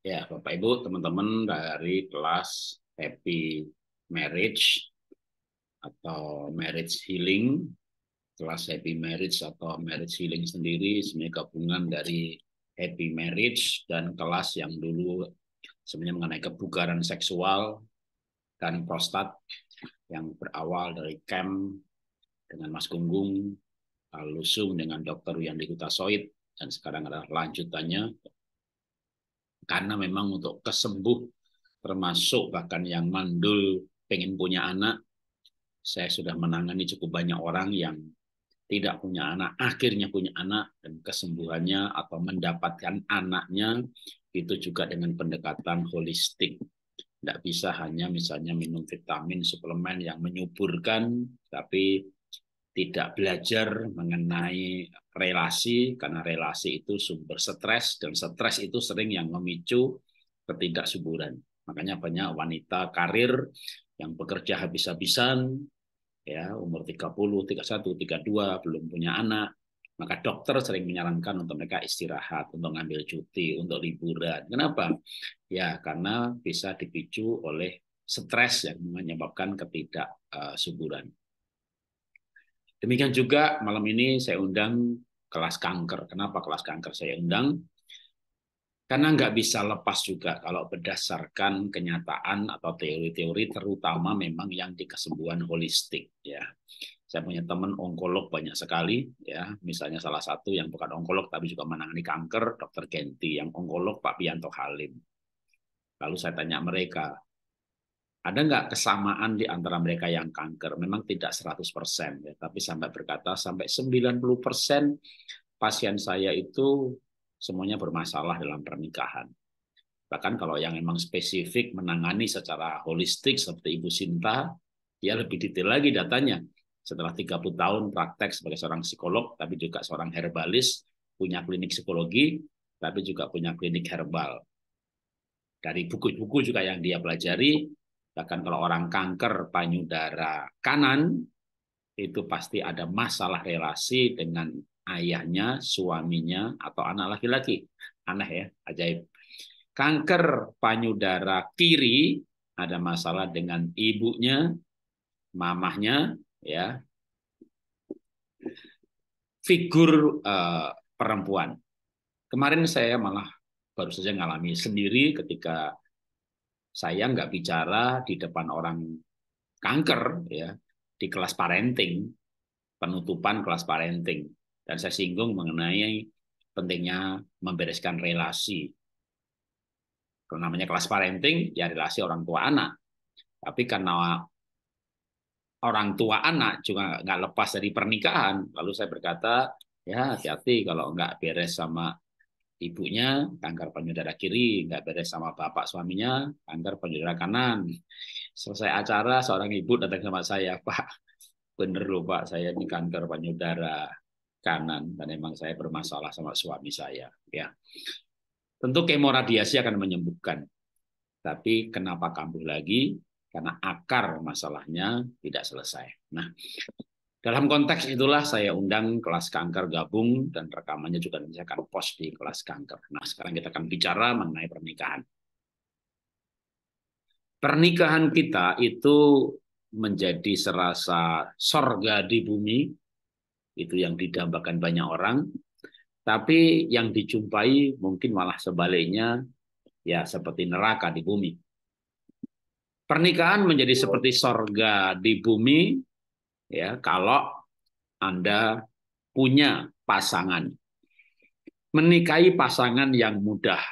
Ya, Bapak Ibu, teman-teman dari kelas Happy Marriage atau Marriage Healing, kelas Happy Marriage atau Marriage Healing sendiri sebenarnya gabungan dari Happy Marriage dan kelas yang dulu sebenarnya mengenai kebugaran seksual dan prostat yang berawal dari camp dengan Mas Gunggung, lalu Zoom dengan Dr. Yandi Kutasoid, dan sekarang adalah lanjutannya karena memang untuk kesembuh termasuk bahkan yang mandul pengen punya anak saya sudah menangani cukup banyak orang yang tidak punya anak akhirnya punya anak dan kesembuhannya atau mendapatkan anaknya itu juga dengan pendekatan holistik tidak bisa hanya misalnya minum vitamin suplemen yang menyuburkan tapi tidak belajar mengenai relasi karena relasi itu sumber stres dan stres itu sering yang memicu ketidaksuburan. Makanya banyak wanita karir yang bekerja habis-habisan ya umur 30, 31, 32 belum punya anak. Maka dokter sering menyarankan untuk mereka istirahat, untuk ngambil cuti, untuk liburan. Kenapa? Ya, karena bisa dipicu oleh stres yang menyebabkan ketidaksuburan. Eh, Demikian juga malam ini saya undang kelas kanker. Kenapa kelas kanker saya undang? Karena nggak bisa lepas juga kalau berdasarkan kenyataan atau teori-teori terutama memang yang di kesembuhan holistik ya. Saya punya teman onkolog banyak sekali ya, misalnya salah satu yang bukan onkolog tapi juga menangani kanker, Dokter Genti yang onkolog Pak Pianto Halim. Lalu saya tanya mereka, ada nggak kesamaan di antara mereka yang kanker? Memang tidak 100%, ya, tapi sampai berkata sampai 90% pasien saya itu semuanya bermasalah dalam pernikahan. Bahkan kalau yang memang spesifik menangani secara holistik seperti Ibu Sinta, dia lebih detail lagi datanya. Setelah 30 tahun praktek sebagai seorang psikolog, tapi juga seorang herbalis, punya klinik psikologi, tapi juga punya klinik herbal. Dari buku-buku juga yang dia pelajari, Bahkan kalau orang kanker payudara kanan, itu pasti ada masalah relasi dengan ayahnya, suaminya, atau anak laki-laki. Aneh ya, ajaib. Kanker payudara kiri ada masalah dengan ibunya, mamahnya, ya. Figur uh, perempuan. Kemarin saya malah baru saja mengalami sendiri ketika saya nggak bicara di depan orang kanker ya di kelas parenting penutupan kelas parenting dan saya singgung mengenai pentingnya membereskan relasi kalau namanya kelas parenting ya relasi orang tua anak tapi karena orang tua anak juga nggak lepas dari pernikahan lalu saya berkata ya hati-hati kalau nggak beres sama ibunya kanker payudara kiri, nggak beres sama bapak suaminya kanker payudara kanan. Selesai acara seorang ibu datang sama saya, Pak, bener loh Pak, saya ini kanker payudara kanan dan emang saya bermasalah sama suami saya. Ya, tentu kemoradiasi akan menyembuhkan. Tapi kenapa kambuh lagi? Karena akar masalahnya tidak selesai. Nah, dalam konteks itulah saya undang kelas kanker gabung dan rekamannya juga nanti akan post di kelas kanker. Nah, sekarang kita akan bicara mengenai pernikahan. Pernikahan kita itu menjadi serasa sorga di bumi, itu yang didambakan banyak orang, tapi yang dijumpai mungkin malah sebaliknya, ya seperti neraka di bumi. Pernikahan menjadi seperti sorga di bumi, ya kalau Anda punya pasangan. Menikahi pasangan yang mudah.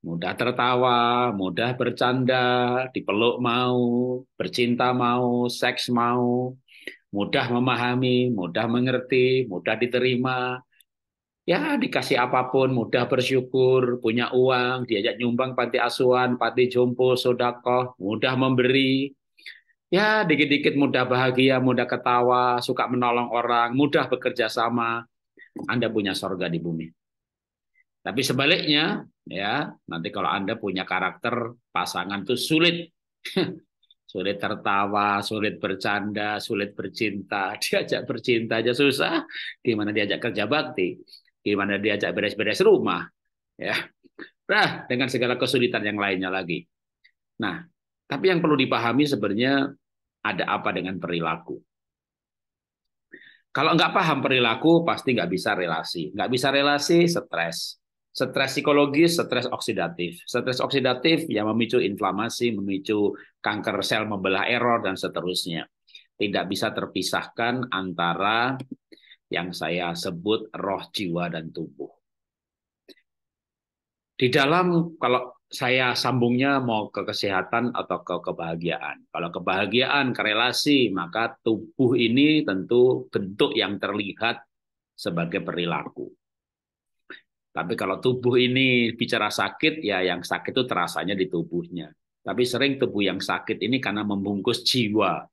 Mudah tertawa, mudah bercanda, dipeluk mau, bercinta mau, seks mau, mudah memahami, mudah mengerti, mudah diterima. Ya, dikasih apapun, mudah bersyukur, punya uang, diajak nyumbang panti asuhan, panti jompo, sodakoh, mudah memberi, ya dikit-dikit mudah bahagia, mudah ketawa, suka menolong orang, mudah bekerja sama, Anda punya sorga di bumi. Tapi sebaliknya, ya nanti kalau Anda punya karakter pasangan itu sulit. sulit tertawa, sulit bercanda, sulit bercinta. Diajak bercinta aja susah, gimana diajak kerja bakti, gimana diajak beres-beres rumah. Ya. Nah, dengan segala kesulitan yang lainnya lagi. Nah, tapi yang perlu dipahami sebenarnya ada apa dengan perilaku. Kalau nggak paham perilaku, pasti nggak bisa relasi. Nggak bisa relasi, stres. Stres psikologis, stres oksidatif. Stres oksidatif yang memicu inflamasi, memicu kanker sel membelah error, dan seterusnya. Tidak bisa terpisahkan antara yang saya sebut roh jiwa dan tubuh. Di dalam, kalau saya sambungnya mau ke kesehatan atau ke kebahagiaan. Kalau kebahagiaan korelasi, maka tubuh ini tentu bentuk yang terlihat sebagai perilaku. Tapi kalau tubuh ini bicara sakit, ya yang sakit itu terasanya di tubuhnya. Tapi sering tubuh yang sakit ini karena membungkus jiwa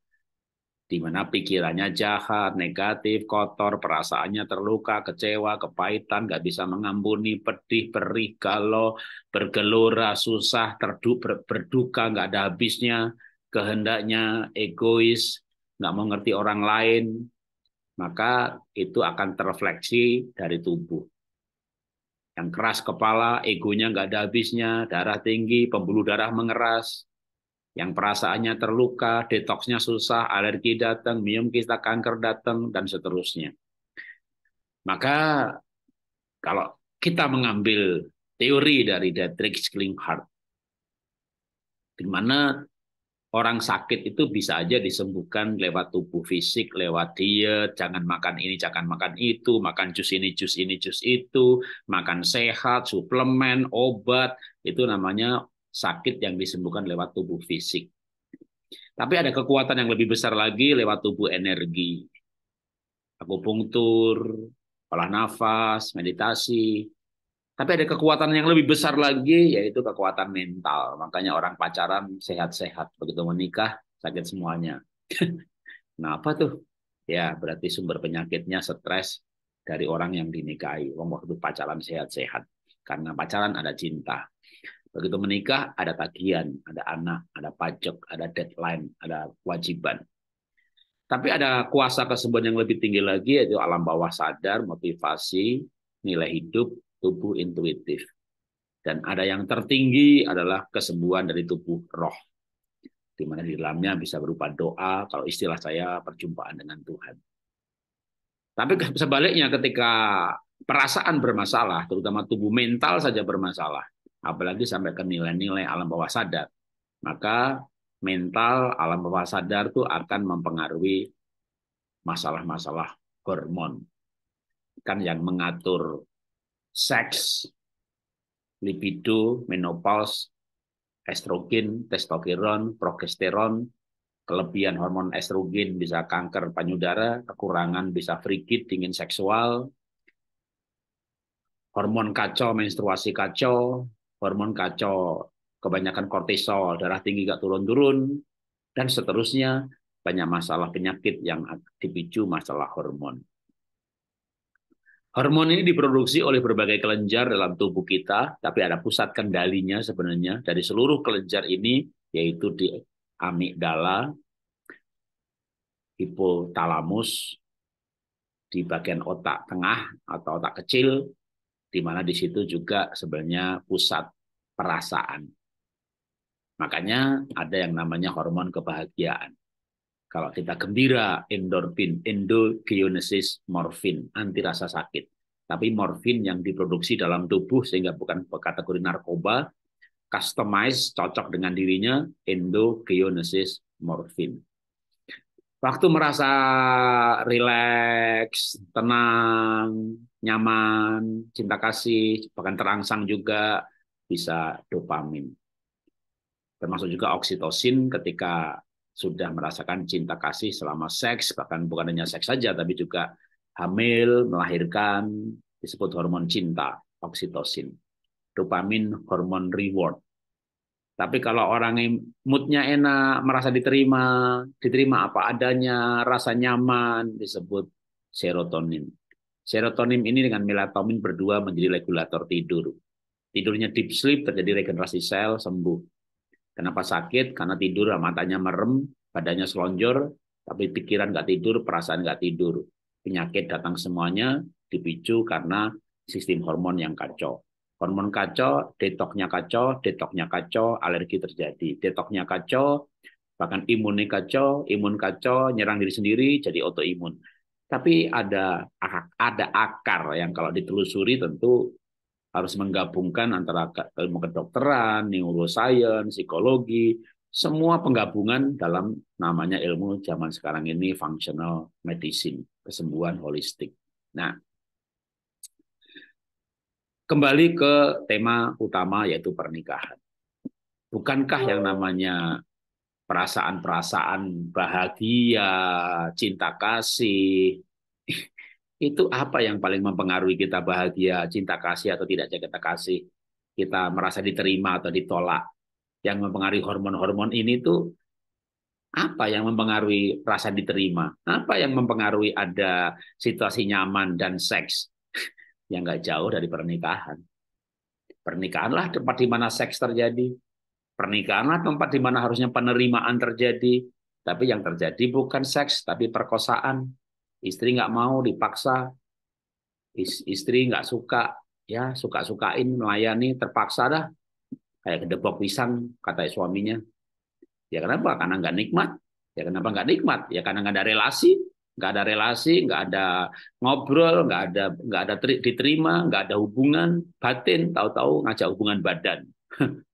di mana pikirannya jahat, negatif, kotor, perasaannya terluka, kecewa, kepahitan, nggak bisa mengampuni, pedih, perih, galau, bergelora, susah, terdu, ber, berduka, nggak ada habisnya, kehendaknya egois, nggak mau ngerti orang lain, maka itu akan terfleksi dari tubuh. Yang keras kepala, egonya nggak ada habisnya, darah tinggi, pembuluh darah mengeras, yang perasaannya terluka, detoksnya susah, alergi datang, minum kita kanker datang, dan seterusnya. Maka kalau kita mengambil teori dari Dietrich Klinghardt, di mana orang sakit itu bisa aja disembuhkan lewat tubuh fisik, lewat diet, jangan makan ini, jangan makan itu, makan jus ini, jus ini, jus itu, makan sehat, suplemen, obat, itu namanya sakit yang disembuhkan lewat tubuh fisik. Tapi ada kekuatan yang lebih besar lagi lewat tubuh energi. aku Akupunktur, olah nafas, meditasi. Tapi ada kekuatan yang lebih besar lagi yaitu kekuatan mental. Makanya orang pacaran sehat-sehat, begitu menikah sakit semuanya. Kenapa tuh? Ya, berarti sumber penyakitnya stres dari orang yang dinikahi. waktu pacaran sehat-sehat. Karena pacaran ada cinta, Begitu menikah, ada tagihan, ada anak, ada pajak, ada deadline, ada kewajiban. Tapi ada kuasa kesembuhan yang lebih tinggi lagi, yaitu alam bawah sadar, motivasi, nilai hidup, tubuh intuitif. Dan ada yang tertinggi adalah kesembuhan dari tubuh roh. Di mana di dalamnya bisa berupa doa, kalau istilah saya perjumpaan dengan Tuhan. Tapi sebaliknya ketika perasaan bermasalah, terutama tubuh mental saja bermasalah, apalagi sampai ke nilai-nilai alam bawah sadar. Maka mental alam bawah sadar itu akan mempengaruhi masalah-masalah hormon. Kan yang mengatur seks, libido, menopause, estrogen, testosteron, progesteron, kelebihan hormon estrogen bisa kanker payudara, kekurangan bisa frigid, dingin seksual, hormon kacau, menstruasi kacau, hormon kacau, kebanyakan kortisol, darah tinggi gak turun-turun, dan seterusnya banyak masalah penyakit yang dipicu masalah hormon. Hormon ini diproduksi oleh berbagai kelenjar dalam tubuh kita, tapi ada pusat kendalinya sebenarnya dari seluruh kelenjar ini, yaitu di amigdala, hipotalamus, di bagian otak tengah atau otak kecil, di mana di situ juga sebenarnya pusat perasaan. Makanya ada yang namanya hormon kebahagiaan. Kalau kita gembira, endorfin, endogenesis morfin, anti rasa sakit. Tapi morfin yang diproduksi dalam tubuh sehingga bukan kategori narkoba, customize cocok dengan dirinya endogenesis morfin. Waktu merasa rileks, tenang, nyaman, cinta kasih, bahkan terangsang juga, bisa dopamin. Termasuk juga oksitosin ketika sudah merasakan cinta kasih selama seks, bahkan bukan hanya seks saja, tapi juga hamil, melahirkan, disebut hormon cinta, oksitosin. Dopamin, hormon reward. Tapi kalau orang moodnya enak, merasa diterima, diterima apa adanya, rasa nyaman, disebut serotonin. Serotonin ini dengan melatonin berdua menjadi regulator tidur. Tidurnya deep sleep terjadi regenerasi sel, sembuh. Kenapa sakit? Karena tidur matanya merem, badannya selonjor, tapi pikiran nggak tidur, perasaan nggak tidur. Penyakit datang semuanya dipicu karena sistem hormon yang kacau. Hormon kacau, detoknya kacau, detoknya kacau, alergi terjadi. Detoknya kacau, bahkan imunnya kacau, imun kacau, nyerang diri sendiri, jadi autoimun. Tapi ada ada akar yang kalau ditelusuri tentu harus menggabungkan antara ilmu kedokteran, neuroscience, psikologi, semua penggabungan dalam namanya ilmu zaman sekarang ini functional medicine, kesembuhan holistik. Nah, kembali ke tema utama yaitu pernikahan. Bukankah yang namanya perasaan-perasaan bahagia, cinta kasih, itu apa yang paling mempengaruhi kita bahagia, cinta kasih atau tidak cinta kasih, kita merasa diterima atau ditolak, yang mempengaruhi hormon-hormon ini tuh apa yang mempengaruhi rasa diterima, apa yang mempengaruhi ada situasi nyaman dan seks yang nggak jauh dari pernikahan. Pernikahanlah tempat di mana seks terjadi, pernikahanlah tempat di mana harusnya penerimaan terjadi, tapi yang terjadi bukan seks tapi perkosaan, Istri nggak mau dipaksa, istri nggak suka, ya suka-sukain melayani, terpaksa dah. Kayak kedebok pisang, kata suaminya. Ya kenapa? Karena nggak nikmat. Ya kenapa nggak nikmat? Ya karena nggak ada relasi, nggak ada relasi, nggak ada ngobrol, nggak ada nggak ada diterima, nggak ada hubungan batin, tahu-tahu ngajak hubungan badan.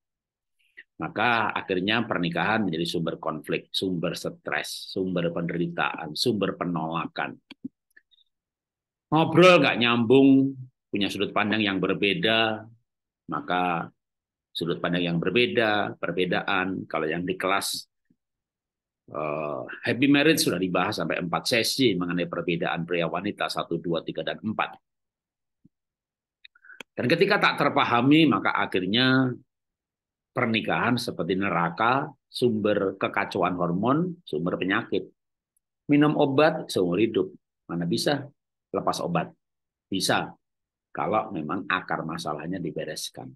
maka akhirnya pernikahan menjadi sumber konflik, sumber stres, sumber penderitaan, sumber penolakan. Ngobrol nggak nyambung, punya sudut pandang yang berbeda, maka sudut pandang yang berbeda, perbedaan. Kalau yang di kelas eh, happy marriage sudah dibahas sampai empat sesi mengenai perbedaan pria wanita satu, dua, tiga, dan empat. Dan ketika tak terpahami, maka akhirnya pernikahan seperti neraka, sumber kekacauan hormon, sumber penyakit. Minum obat seumur hidup. Mana bisa lepas obat? Bisa. Kalau memang akar masalahnya dibereskan.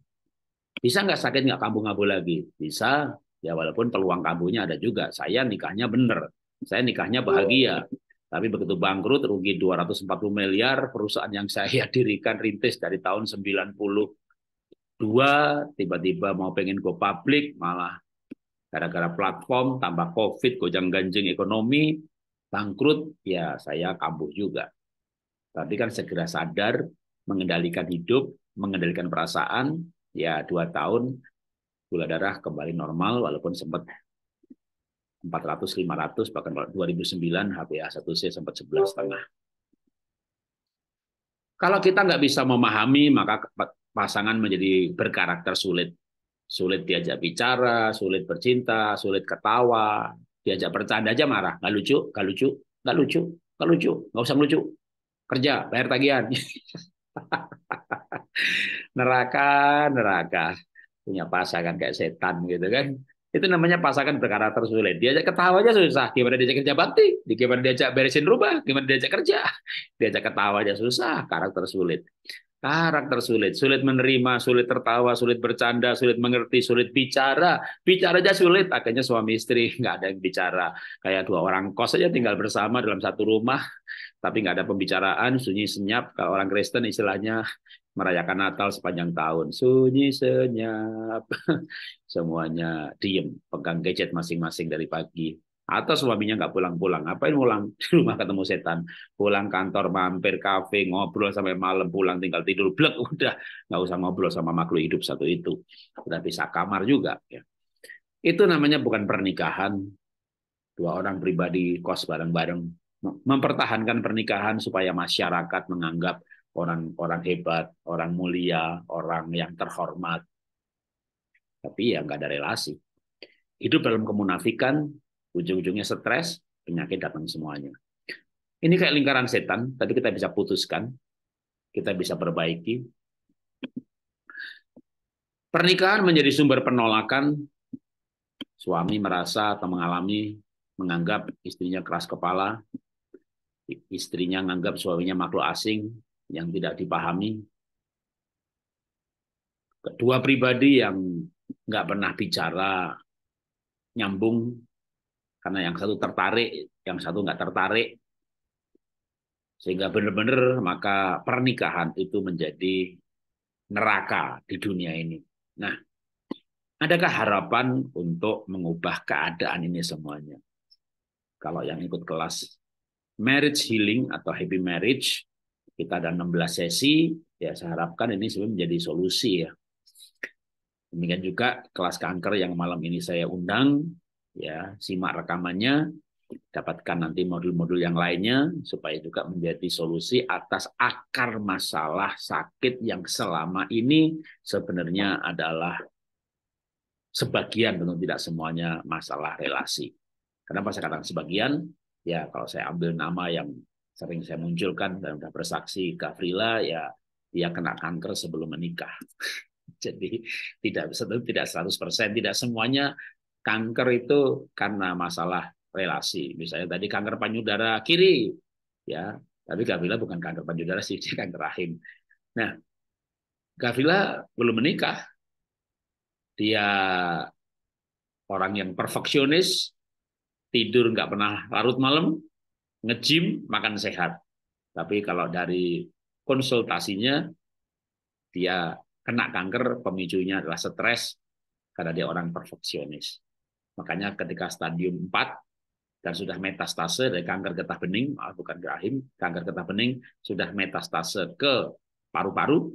Bisa nggak sakit nggak kambuh-kambuh lagi? Bisa. Ya walaupun peluang kambuhnya ada juga. Saya nikahnya benar. Saya nikahnya bahagia. Tapi begitu bangkrut, rugi 240 miliar, perusahaan yang saya dirikan rintis dari tahun 90 dua tiba-tiba mau pengen go public malah gara-gara platform tambah covid gojang ganjing ekonomi bangkrut ya saya kambuh juga tapi kan segera sadar mengendalikan hidup mengendalikan perasaan ya dua tahun gula darah kembali normal walaupun sempat 400, 500, bahkan 2009 HbA1c sempat 11 setengah. Oh. Kalau kita nggak bisa memahami, maka pasangan menjadi berkarakter sulit. Sulit diajak bicara, sulit bercinta, sulit ketawa, diajak bercanda aja marah. gak lucu, gak lucu, gak lucu, gak lucu, nggak usah lucu. Kerja, bayar tagihan. neraka, neraka. Punya pasangan kayak setan gitu kan. Itu namanya pasangan berkarakter sulit. Diajak ketawa aja susah. Gimana diajak kerja bakti? Gimana diajak beresin rumah? Gimana diajak kerja? Diajak ketawa aja susah, karakter sulit. Karakter sulit, sulit menerima, sulit tertawa, sulit bercanda, sulit mengerti, sulit bicara. Bicara aja sulit, akhirnya suami istri nggak ada yang bicara. Kayak dua orang kos aja tinggal bersama dalam satu rumah, tapi nggak ada pembicaraan, sunyi senyap. Kalau orang Kristen istilahnya merayakan Natal sepanjang tahun, sunyi senyap. Semuanya diem, pegang gadget masing-masing dari pagi atau suaminya nggak pulang-pulang ngapain pulang di rumah ketemu setan pulang kantor mampir kafe ngobrol sampai malam pulang tinggal tidur blek udah nggak usah ngobrol sama makhluk hidup satu itu udah bisa kamar juga ya itu namanya bukan pernikahan dua orang pribadi kos bareng-bareng mempertahankan pernikahan supaya masyarakat menganggap orang-orang hebat orang mulia orang yang terhormat tapi ya nggak ada relasi hidup dalam kemunafikan Ujung-ujungnya stres, penyakit datang semuanya. Ini kayak lingkaran setan, Tadi kita bisa putuskan, kita bisa perbaiki. Pernikahan menjadi sumber penolakan. Suami merasa atau mengalami, menganggap istrinya keras kepala, istrinya menganggap suaminya makhluk asing yang tidak dipahami. Kedua pribadi yang nggak pernah bicara nyambung karena yang satu tertarik, yang satu nggak tertarik, sehingga benar-benar maka pernikahan itu menjadi neraka di dunia ini. Nah, adakah harapan untuk mengubah keadaan ini semuanya? Kalau yang ikut kelas marriage healing atau happy marriage, kita ada 16 sesi, ya saya harapkan ini sebenarnya menjadi solusi ya. Demikian juga kelas kanker yang malam ini saya undang, ya simak rekamannya dapatkan nanti modul-modul yang lainnya supaya juga menjadi solusi atas akar masalah sakit yang selama ini sebenarnya adalah sebagian tentu tidak semuanya masalah relasi. Kenapa saya katakan sebagian? Ya kalau saya ambil nama yang sering saya munculkan dan sudah bersaksi Gavrila ya dia kena kanker sebelum menikah. Jadi tidak tidak 100%, tidak semuanya kanker itu karena masalah relasi. Misalnya tadi kanker payudara kiri, ya. Tapi Gavila bukan kanker payudara sih, dia kanker rahim. Nah, Gavila belum menikah. Dia orang yang perfeksionis, tidur nggak pernah larut malam, ngejim, makan sehat. Tapi kalau dari konsultasinya, dia kena kanker, pemicunya adalah stres karena dia orang perfeksionis. Makanya ketika stadium 4 dan sudah metastase dari kanker getah bening, ah, bukan rahim, kanker getah bening sudah metastase ke paru-paru,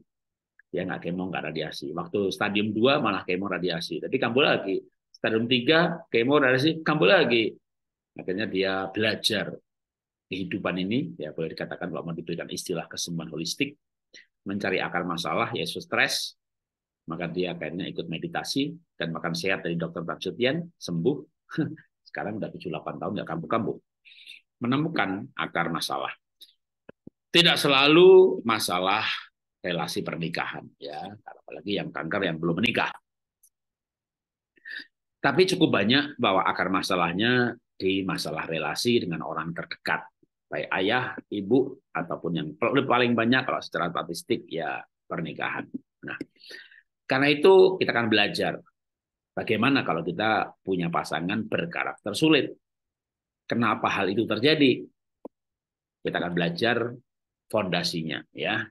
dia nggak kemo, nggak radiasi. Waktu stadium 2 malah kemo radiasi. Jadi kambuh lagi. Stadium 3 kemo radiasi, kambuh lagi. Akhirnya dia belajar kehidupan ini, ya boleh dikatakan bahwa diberikan istilah kesembuhan holistik, mencari akar masalah, yaitu stres, maka dia akhirnya ikut meditasi dan makan sehat dari dokter Baksutian sembuh sekarang udah 78 tahun nggak kambuh-kambuh menemukan akar masalah tidak selalu masalah relasi pernikahan ya apalagi yang kanker yang belum menikah tapi cukup banyak bahwa akar masalahnya di masalah relasi dengan orang terdekat baik ayah ibu ataupun yang paling banyak kalau secara statistik ya pernikahan nah karena itu kita akan belajar bagaimana kalau kita punya pasangan berkarakter sulit. Kenapa hal itu terjadi? Kita akan belajar fondasinya ya.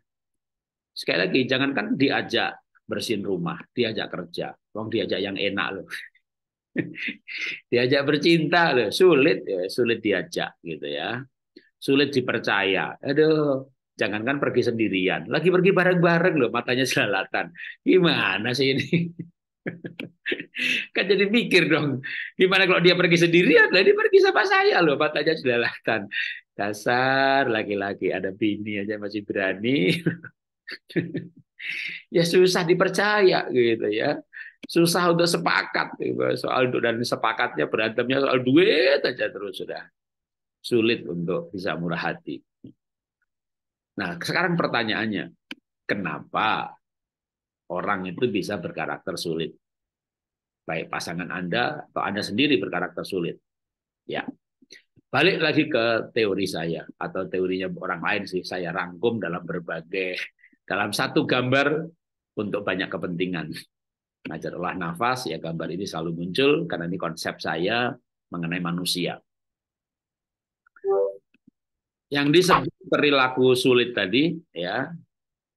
Sekali lagi jangankan diajak bersihin rumah, diajak kerja, wong diajak yang enak loh. diajak bercinta loh, sulit ya, sulit diajak gitu ya. Sulit dipercaya. Aduh, Jangankan pergi sendirian, lagi pergi bareng-bareng loh matanya selalatan. Gimana sih ini? kan jadi mikir dong, gimana kalau dia pergi sendirian? Lah dia pergi sama saya loh matanya selalatan. Dasar laki-laki ada bini aja masih berani. ya susah dipercaya gitu ya susah untuk sepakat gitu. soal dan sepakatnya berantemnya soal duit aja terus sudah sulit untuk bisa murah hati Nah, sekarang pertanyaannya, kenapa orang itu bisa berkarakter sulit? Baik pasangan Anda atau Anda sendiri berkarakter sulit. Ya. Balik lagi ke teori saya atau teorinya orang lain sih saya rangkum dalam berbagai dalam satu gambar untuk banyak kepentingan. Ngajar olah nafas ya gambar ini selalu muncul karena ini konsep saya mengenai manusia. Yang disebut perilaku sulit tadi ya,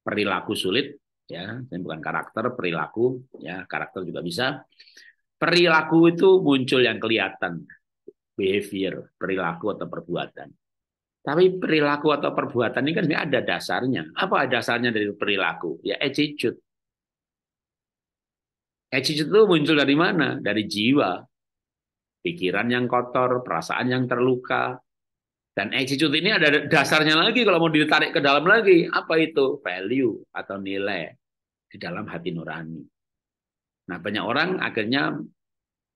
perilaku sulit ya, dan bukan karakter, perilaku ya, karakter juga bisa. Perilaku itu muncul yang kelihatan, behavior, perilaku atau perbuatan. Tapi perilaku atau perbuatan ini kan ada dasarnya. Apa dasarnya dari perilaku? Ya attitude. Attitude itu muncul dari mana? Dari jiwa. Pikiran yang kotor, perasaan yang terluka, dan attitude ini ada dasarnya lagi kalau mau ditarik ke dalam lagi. Apa itu? Value atau nilai di dalam hati nurani. Nah, banyak orang akhirnya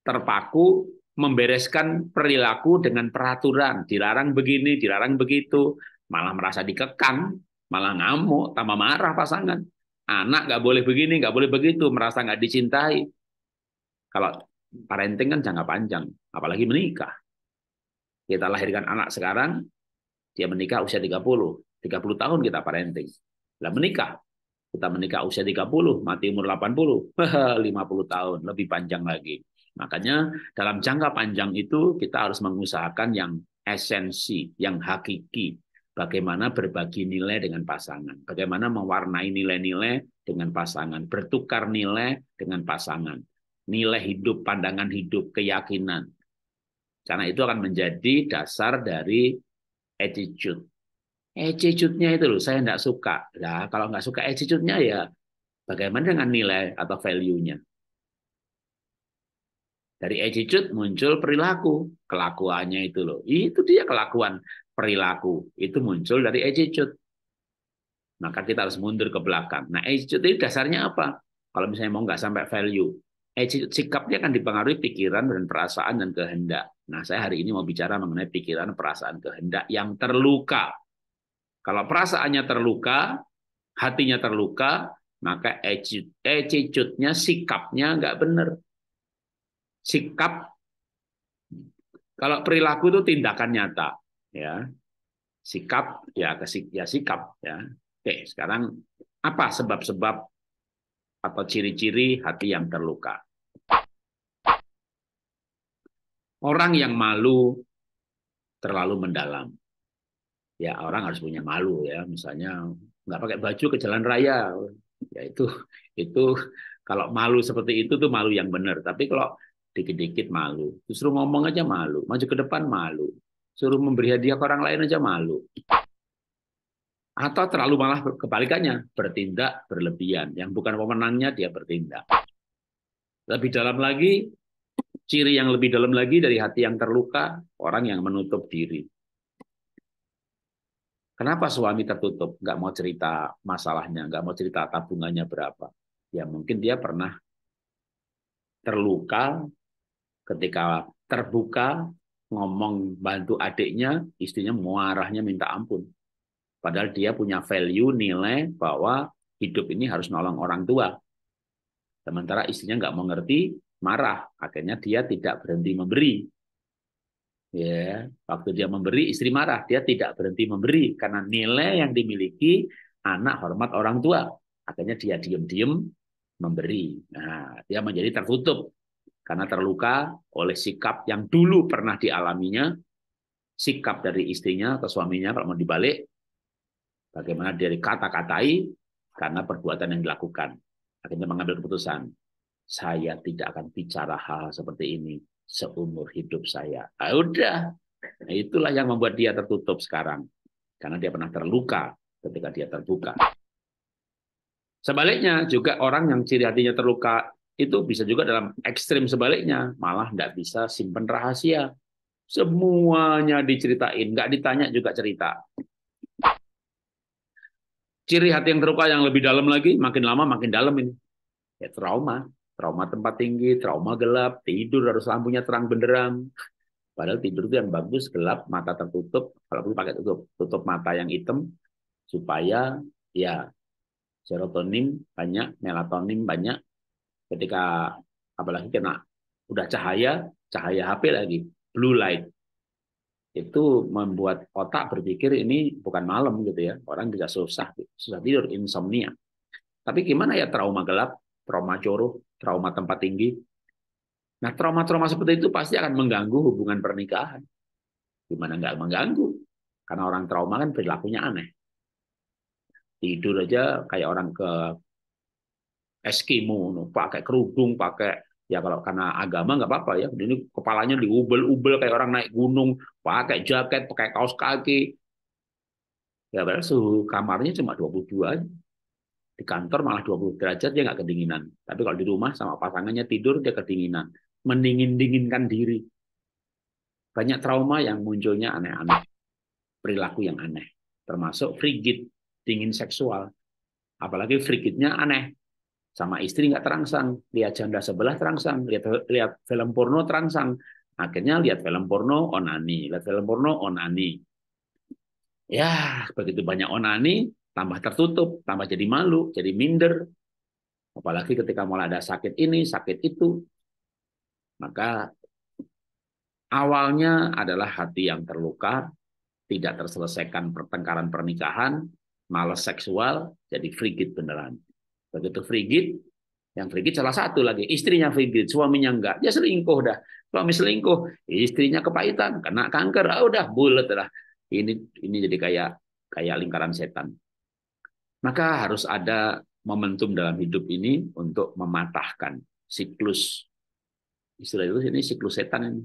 terpaku membereskan perilaku dengan peraturan. Dilarang begini, dilarang begitu. Malah merasa dikekang, malah ngamuk, tambah marah pasangan. Anak nggak boleh begini, nggak boleh begitu, merasa nggak dicintai. Kalau parenting kan jangka panjang, apalagi menikah kita lahirkan anak sekarang, dia menikah usia 30. 30 tahun kita parenting. Lah menikah. Kita menikah usia 30, mati umur 80, 50 tahun, lebih panjang lagi. Makanya dalam jangka panjang itu kita harus mengusahakan yang esensi, yang hakiki. Bagaimana berbagi nilai dengan pasangan. Bagaimana mewarnai nilai-nilai dengan pasangan. Bertukar nilai dengan pasangan. Nilai hidup, pandangan hidup, keyakinan karena itu akan menjadi dasar dari attitude. Attitude-nya itu loh, saya nggak suka. Nah, kalau nggak suka attitude-nya ya bagaimana dengan nilai atau value-nya? Dari attitude muncul perilaku, kelakuannya itu loh. Itu dia kelakuan perilaku, itu muncul dari attitude. Maka kita harus mundur ke belakang. Nah, attitude itu dasarnya apa? Kalau misalnya mau nggak sampai value, attitude sikapnya akan dipengaruhi pikiran dan perasaan dan kehendak. Nah, saya hari ini mau bicara mengenai pikiran, perasaan, kehendak yang terluka. Kalau perasaannya terluka, hatinya terluka, maka attitude-nya, sikapnya nggak benar. Sikap, kalau perilaku itu tindakan nyata. ya Sikap, ya, kesik, ya sikap. ya Oke, sekarang apa sebab-sebab atau ciri-ciri hati yang terluka? Orang yang malu terlalu mendalam. Ya orang harus punya malu ya, misalnya nggak pakai baju ke jalan raya, ya itu itu kalau malu seperti itu tuh malu yang benar. Tapi kalau dikit-dikit malu, justru ngomong aja malu, maju ke depan malu, suruh memberi hadiah ke orang lain aja malu. Atau terlalu malah kebalikannya, bertindak berlebihan. Yang bukan pemenangnya dia bertindak. Lebih dalam lagi, Ciri yang lebih dalam lagi dari hati yang terluka, orang yang menutup diri. Kenapa suami tertutup? Nggak mau cerita masalahnya, nggak mau cerita tabungannya berapa. Ya mungkin dia pernah terluka ketika terbuka ngomong bantu adiknya, istrinya muarahnya minta ampun. Padahal dia punya value nilai bahwa hidup ini harus nolong orang tua. Sementara istrinya nggak mengerti, marah, akhirnya dia tidak berhenti memberi. Ya, waktu dia memberi, istri marah, dia tidak berhenti memberi karena nilai yang dimiliki anak hormat orang tua. Akhirnya dia diam-diam memberi. Nah, dia menjadi tertutup karena terluka oleh sikap yang dulu pernah dialaminya, sikap dari istrinya atau suaminya kalau mau dibalik, bagaimana dia dikata-katai karena perbuatan yang dilakukan. Akhirnya mengambil keputusan, saya tidak akan bicara hal -hal seperti ini seumur hidup saya. Ah, udah. Nah, itulah yang membuat dia tertutup sekarang. Karena dia pernah terluka ketika dia terbuka. Sebaliknya juga orang yang ciri hatinya terluka itu bisa juga dalam ekstrim sebaliknya. Malah tidak bisa simpen rahasia. Semuanya diceritain. Nggak ditanya juga cerita. Ciri hati yang terluka yang lebih dalam lagi, makin lama makin dalam ini. Ya, trauma Trauma tempat tinggi, trauma gelap, tidur harus lampunya terang benderang. Padahal tidur itu yang bagus, gelap, mata tertutup. Kalau perlu pakai tutup, tutup mata yang hitam supaya ya serotonin banyak, melatonin banyak. Ketika apalagi kena udah cahaya, cahaya HP lagi, blue light. Itu membuat otak berpikir ini bukan malam gitu ya. Orang bisa susah, susah tidur, insomnia. Tapi gimana ya trauma gelap, trauma coruh, trauma tempat tinggi. Nah, trauma-trauma seperti itu pasti akan mengganggu hubungan pernikahan. Gimana nggak mengganggu? Karena orang trauma kan perilakunya aneh. Tidur aja kayak orang ke Eskimo, pakai kerudung, pakai ya kalau karena agama nggak apa-apa ya. Ini kepalanya diubel-ubel kayak orang naik gunung, pakai jaket, pakai kaos kaki. Ya berarti suhu kamarnya cuma 22 aja. Di kantor malah 20 derajat dia nggak kedinginan. Tapi kalau di rumah sama pasangannya tidur dia kedinginan. Mendingin-dinginkan diri. Banyak trauma yang munculnya aneh-aneh. Perilaku yang aneh. Termasuk frigid, dingin seksual. Apalagi frigidnya aneh. Sama istri nggak terangsang. Lihat janda sebelah terangsang. Lihat, lihat film porno terangsang. Akhirnya lihat film porno onani, lihat film porno onani. Ya, begitu banyak onani, tambah tertutup, tambah jadi malu, jadi minder. Apalagi ketika mulai ada sakit ini, sakit itu. Maka awalnya adalah hati yang terluka, tidak terselesaikan pertengkaran pernikahan, males seksual, jadi frigid beneran. Begitu frigid, yang frigid salah satu lagi, istrinya frigid, suaminya enggak, dia selingkuh dah. Suami selingkuh, istrinya kepahitan, kena kanker, ah udah bulat dah. Ini ini jadi kayak kayak lingkaran setan. Maka harus ada momentum dalam hidup ini untuk mematahkan siklus istilah itu ini siklus setan ini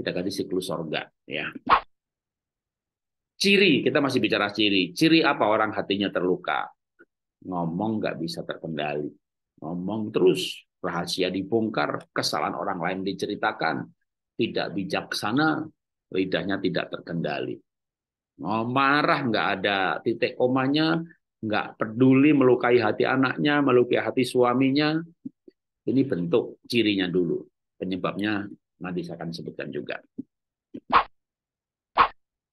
kita ganti siklus sorga ya. Ciri kita masih bicara ciri. Ciri apa orang hatinya terluka? Ngomong nggak bisa terkendali, ngomong terus rahasia dibongkar, kesalahan orang lain diceritakan, tidak bijaksana, lidahnya tidak terkendali. Marah nggak ada titik komanya, nggak peduli melukai hati anaknya, melukai hati suaminya. Ini bentuk cirinya dulu. Penyebabnya nanti saya akan sebutkan juga.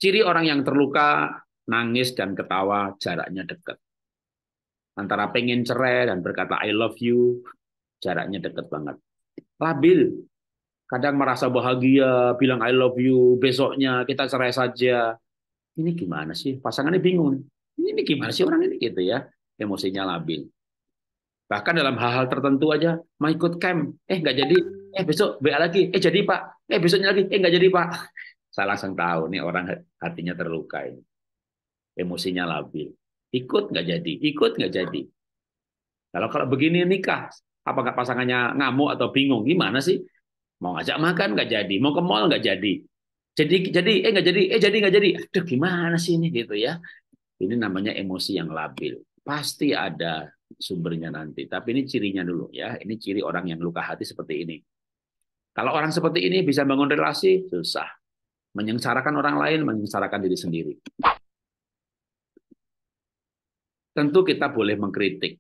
Ciri orang yang terluka, nangis dan ketawa jaraknya dekat. Antara pengen cerai dan berkata I love you, jaraknya dekat banget. Labil, kadang merasa bahagia, bilang I love you, besoknya kita cerai saja. Ini gimana sih? Pasangannya bingung ini gimana sih orang ini gitu ya emosinya labil bahkan dalam hal-hal tertentu aja mau ikut camp eh nggak jadi eh besok BA lagi eh jadi pak eh besoknya lagi eh nggak jadi pak saya langsung tahu nih orang hatinya terluka ini emosinya labil ikut nggak jadi ikut nggak jadi kalau kalau begini nikah apa nggak pasangannya ngamuk atau bingung gimana sih mau ngajak makan nggak jadi mau ke mall nggak jadi jadi jadi eh nggak jadi eh jadi nggak jadi aduh gimana sih ini gitu ya ini namanya emosi yang labil. Pasti ada sumbernya nanti. Tapi ini cirinya dulu ya. Ini ciri orang yang luka hati seperti ini. Kalau orang seperti ini bisa bangun relasi, susah. Menyengsarakan orang lain, menyengsarakan diri sendiri. Tentu kita boleh mengkritik.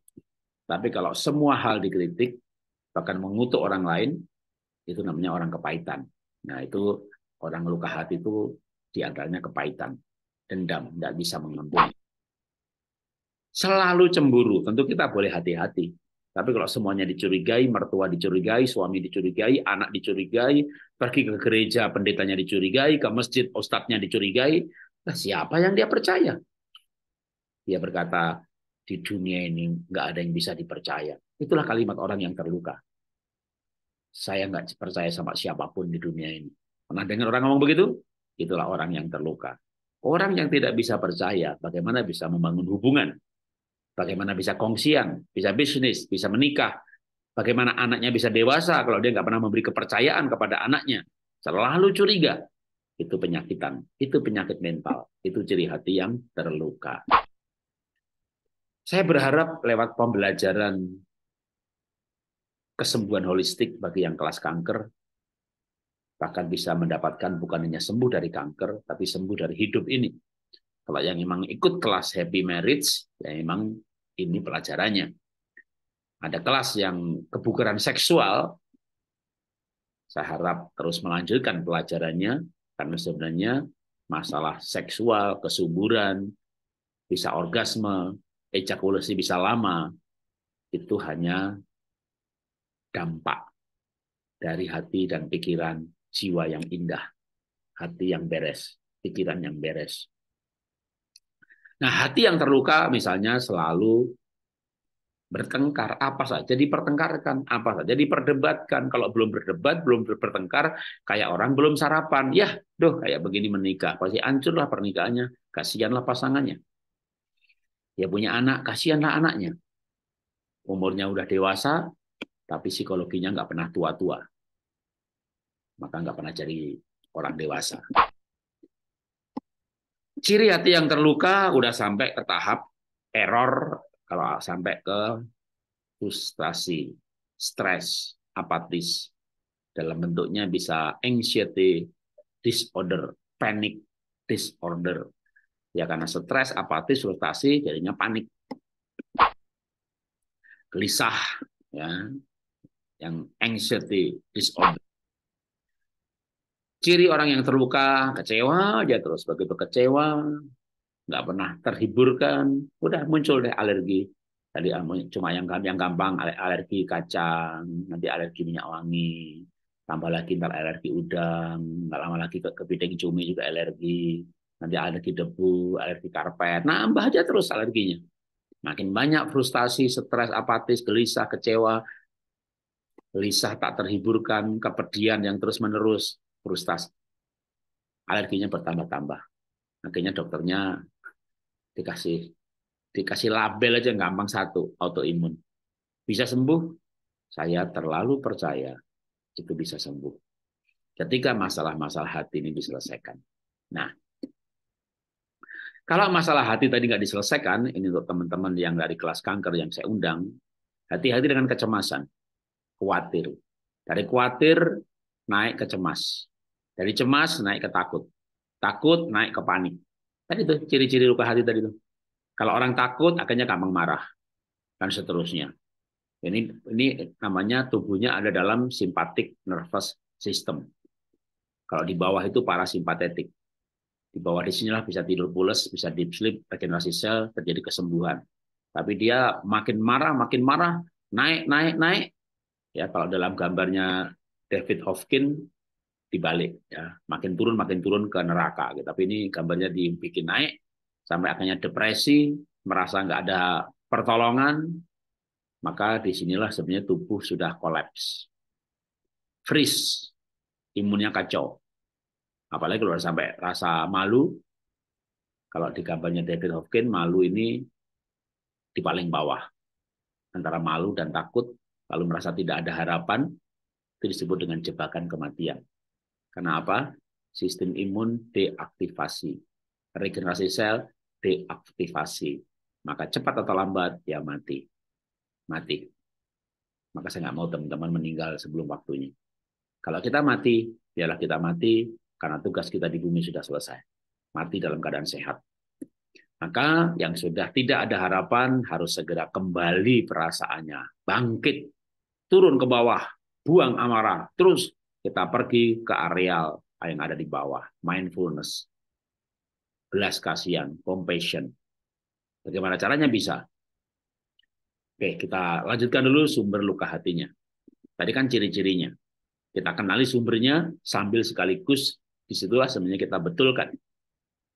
Tapi kalau semua hal dikritik, bahkan mengutuk orang lain, itu namanya orang kepahitan. Nah itu orang luka hati itu diantaranya kepahitan dendam, tidak bisa mengampuni. Selalu cemburu, tentu kita boleh hati-hati. Tapi kalau semuanya dicurigai, mertua dicurigai, suami dicurigai, anak dicurigai, pergi ke gereja pendetanya dicurigai, ke masjid ustadznya dicurigai, nah siapa yang dia percaya? Dia berkata, di dunia ini nggak ada yang bisa dipercaya. Itulah kalimat orang yang terluka. Saya nggak percaya sama siapapun di dunia ini. Pernah dengar orang ngomong begitu? Itulah orang yang terluka. Orang yang tidak bisa percaya, bagaimana bisa membangun hubungan? Bagaimana bisa kongsian, bisa bisnis, bisa menikah? Bagaimana anaknya bisa dewasa kalau dia nggak pernah memberi kepercayaan kepada anaknya? Selalu curiga. Itu penyakitan, itu penyakit mental, itu ciri hati yang terluka. Saya berharap lewat pembelajaran kesembuhan holistik bagi yang kelas kanker, bahkan bisa mendapatkan bukan hanya sembuh dari kanker, tapi sembuh dari hidup ini. Kalau yang memang ikut kelas happy marriage, ya memang ini pelajarannya. Ada kelas yang kebugaran seksual, saya harap terus melanjutkan pelajarannya, karena sebenarnya masalah seksual, kesuburan, bisa orgasme, ejakulasi bisa lama, itu hanya dampak dari hati dan pikiran jiwa yang indah, hati yang beres, pikiran yang beres. Nah, hati yang terluka misalnya selalu bertengkar apa saja dipertengkarkan apa saja diperdebatkan kalau belum berdebat belum bertengkar kayak orang belum sarapan ya doh kayak begini menikah pasti hancurlah pernikahannya kasihanlah pasangannya ya punya anak kasihanlah anaknya umurnya udah dewasa tapi psikologinya nggak pernah tua-tua maka nggak pernah jadi orang dewasa. Ciri hati yang terluka udah sampai ke tahap error, kalau sampai ke frustrasi, stres, apatis. Dalam bentuknya bisa anxiety, disorder, panic disorder. Ya karena stres, apatis, frustrasi jadinya panik. Gelisah ya. Yang anxiety disorder Ciri orang yang terluka, kecewa aja terus. Begitu kecewa, nggak pernah terhiburkan, udah muncul deh alergi. Tadi cuma yang yang gampang alergi kacang, nanti alergi minyak wangi, tambah lagi ntar alergi udang, nggak lama lagi ke kepiting cumi juga alergi, nanti alergi debu, alergi karpet, nambah aja terus alerginya. Makin banyak frustasi, stres, apatis, gelisah, kecewa, gelisah tak terhiburkan, kepedihan yang terus-menerus, frustasi. Alerginya bertambah-tambah. Akhirnya dokternya dikasih dikasih label aja gampang satu autoimun. Bisa sembuh? Saya terlalu percaya itu bisa sembuh. Ketika masalah-masalah hati ini diselesaikan. Nah, kalau masalah hati tadi nggak diselesaikan, ini untuk teman-teman yang dari kelas kanker yang saya undang, hati-hati dengan kecemasan, khawatir. Dari khawatir naik ke cemas. Dari cemas naik ke takut. Takut naik ke panik. Tadi itu ciri-ciri luka hati tadi itu. Kalau orang takut akhirnya gampang marah dan seterusnya. Ini ini namanya tubuhnya ada dalam simpatik nervous system. Kalau di bawah itu parasimpatetik. Di bawah di sinilah bisa tidur pulas, bisa deep sleep, regenerasi sel, terjadi kesembuhan. Tapi dia makin marah, makin marah, naik, naik, naik. Ya kalau dalam gambarnya David Hofkin dibalik ya makin turun makin turun ke neraka gitu. tapi ini gambarnya dibikin naik sampai akhirnya depresi merasa nggak ada pertolongan maka disinilah sebenarnya tubuh sudah kolaps freeze imunnya kacau apalagi kalau sampai rasa malu kalau di gambarnya David Hopkins malu ini di paling bawah antara malu dan takut lalu merasa tidak ada harapan itu disebut dengan jebakan kematian karena apa? Sistem imun deaktivasi. Regenerasi sel deaktivasi. Maka cepat atau lambat dia ya mati. Mati. Maka saya nggak mau teman-teman meninggal sebelum waktunya. Kalau kita mati, biarlah kita mati karena tugas kita di bumi sudah selesai. Mati dalam keadaan sehat. Maka yang sudah tidak ada harapan harus segera kembali perasaannya. Bangkit, turun ke bawah, buang amarah, terus kita pergi ke areal yang ada di bawah, mindfulness, belas kasihan, compassion. Bagaimana caranya bisa? Oke, kita lanjutkan dulu sumber luka hatinya. Tadi kan ciri-cirinya. Kita kenali sumbernya sambil sekaligus disitulah sebenarnya kita betulkan.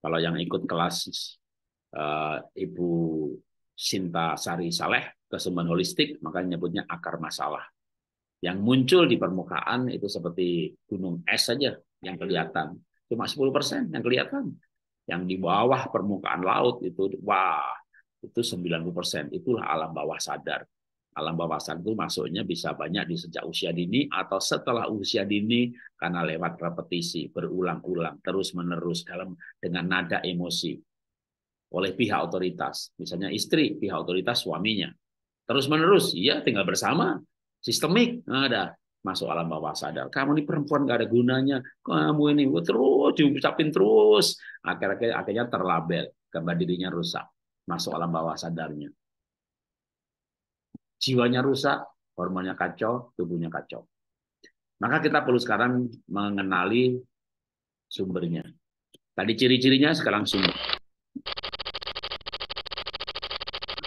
Kalau yang ikut kelas uh, Ibu Sinta Sari Saleh, kesembuhan holistik, makanya nyebutnya akar masalah. Yang muncul di permukaan itu seperti gunung es saja yang kelihatan. Cuma 10% yang kelihatan. Yang di bawah permukaan laut itu, wah, itu 90%. Itulah alam bawah sadar. Alam bawah sadar itu masuknya bisa banyak di sejak usia dini atau setelah usia dini karena lewat repetisi, berulang-ulang, terus-menerus dalam dengan nada emosi oleh pihak otoritas. Misalnya istri, pihak otoritas suaminya. Terus-menerus, ya tinggal bersama, sistemik ada masuk alam bawah sadar kamu ini perempuan gak ada gunanya kamu ini gue terus diucapin terus akhirnya akhirnya terlabel gambar dirinya rusak masuk alam bawah sadarnya jiwanya rusak hormonnya kacau tubuhnya kacau maka kita perlu sekarang mengenali sumbernya tadi ciri-cirinya sekarang sumber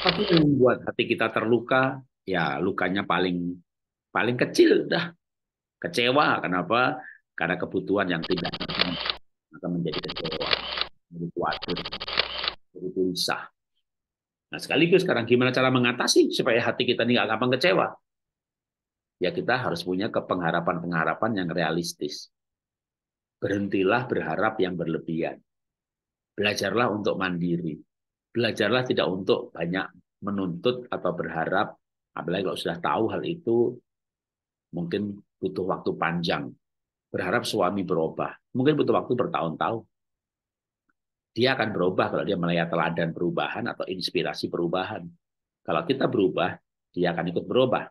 apa yang membuat hati kita terluka ya lukanya paling paling kecil dah kecewa kenapa karena kebutuhan yang tidak akan menjadi kecewa menjadi khawatir menjadi gelisah nah sekaligus sekarang gimana cara mengatasi supaya hati kita ini nggak gampang kecewa ya kita harus punya kepengharapan-pengharapan yang realistis berhentilah berharap yang berlebihan belajarlah untuk mandiri belajarlah tidak untuk banyak menuntut atau berharap apalagi kalau sudah tahu hal itu Mungkin butuh waktu panjang. Berharap suami berubah. Mungkin butuh waktu bertahun-tahun. Dia akan berubah kalau dia melihat teladan perubahan atau inspirasi perubahan. Kalau kita berubah, dia akan ikut berubah.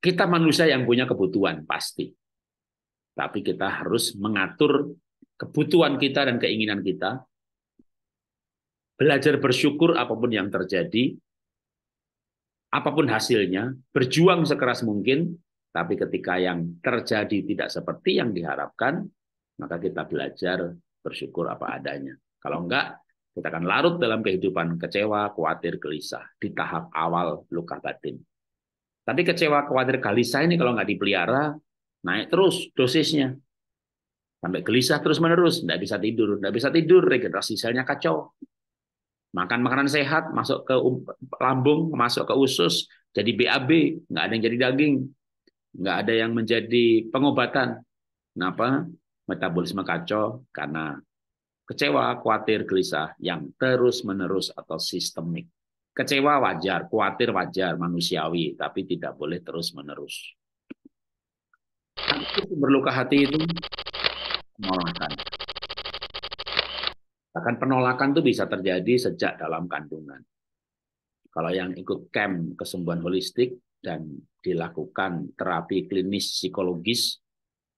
Kita manusia yang punya kebutuhan, pasti. Tapi kita harus mengatur kebutuhan kita dan keinginan kita belajar bersyukur apapun yang terjadi, apapun hasilnya, berjuang sekeras mungkin, tapi ketika yang terjadi tidak seperti yang diharapkan, maka kita belajar bersyukur apa adanya. Kalau enggak, kita akan larut dalam kehidupan kecewa, khawatir, gelisah di tahap awal luka batin. Tapi kecewa, khawatir, gelisah ini kalau nggak dipelihara, naik terus dosisnya. Sampai gelisah terus-menerus, nggak bisa tidur. Nggak bisa tidur, regenerasi selnya kacau. Makan makanan sehat, masuk ke um, lambung, masuk ke usus, jadi BAB, nggak ada yang jadi daging, nggak ada yang menjadi pengobatan. Kenapa? Metabolisme kacau karena kecewa, khawatir, gelisah yang terus-menerus atau sistemik. Kecewa wajar, khawatir wajar, manusiawi, tapi tidak boleh terus-menerus. Berluka hati itu melelahkan. Bahkan penolakan itu bisa terjadi sejak dalam kandungan. Kalau yang ikut camp kesembuhan holistik dan dilakukan terapi klinis psikologis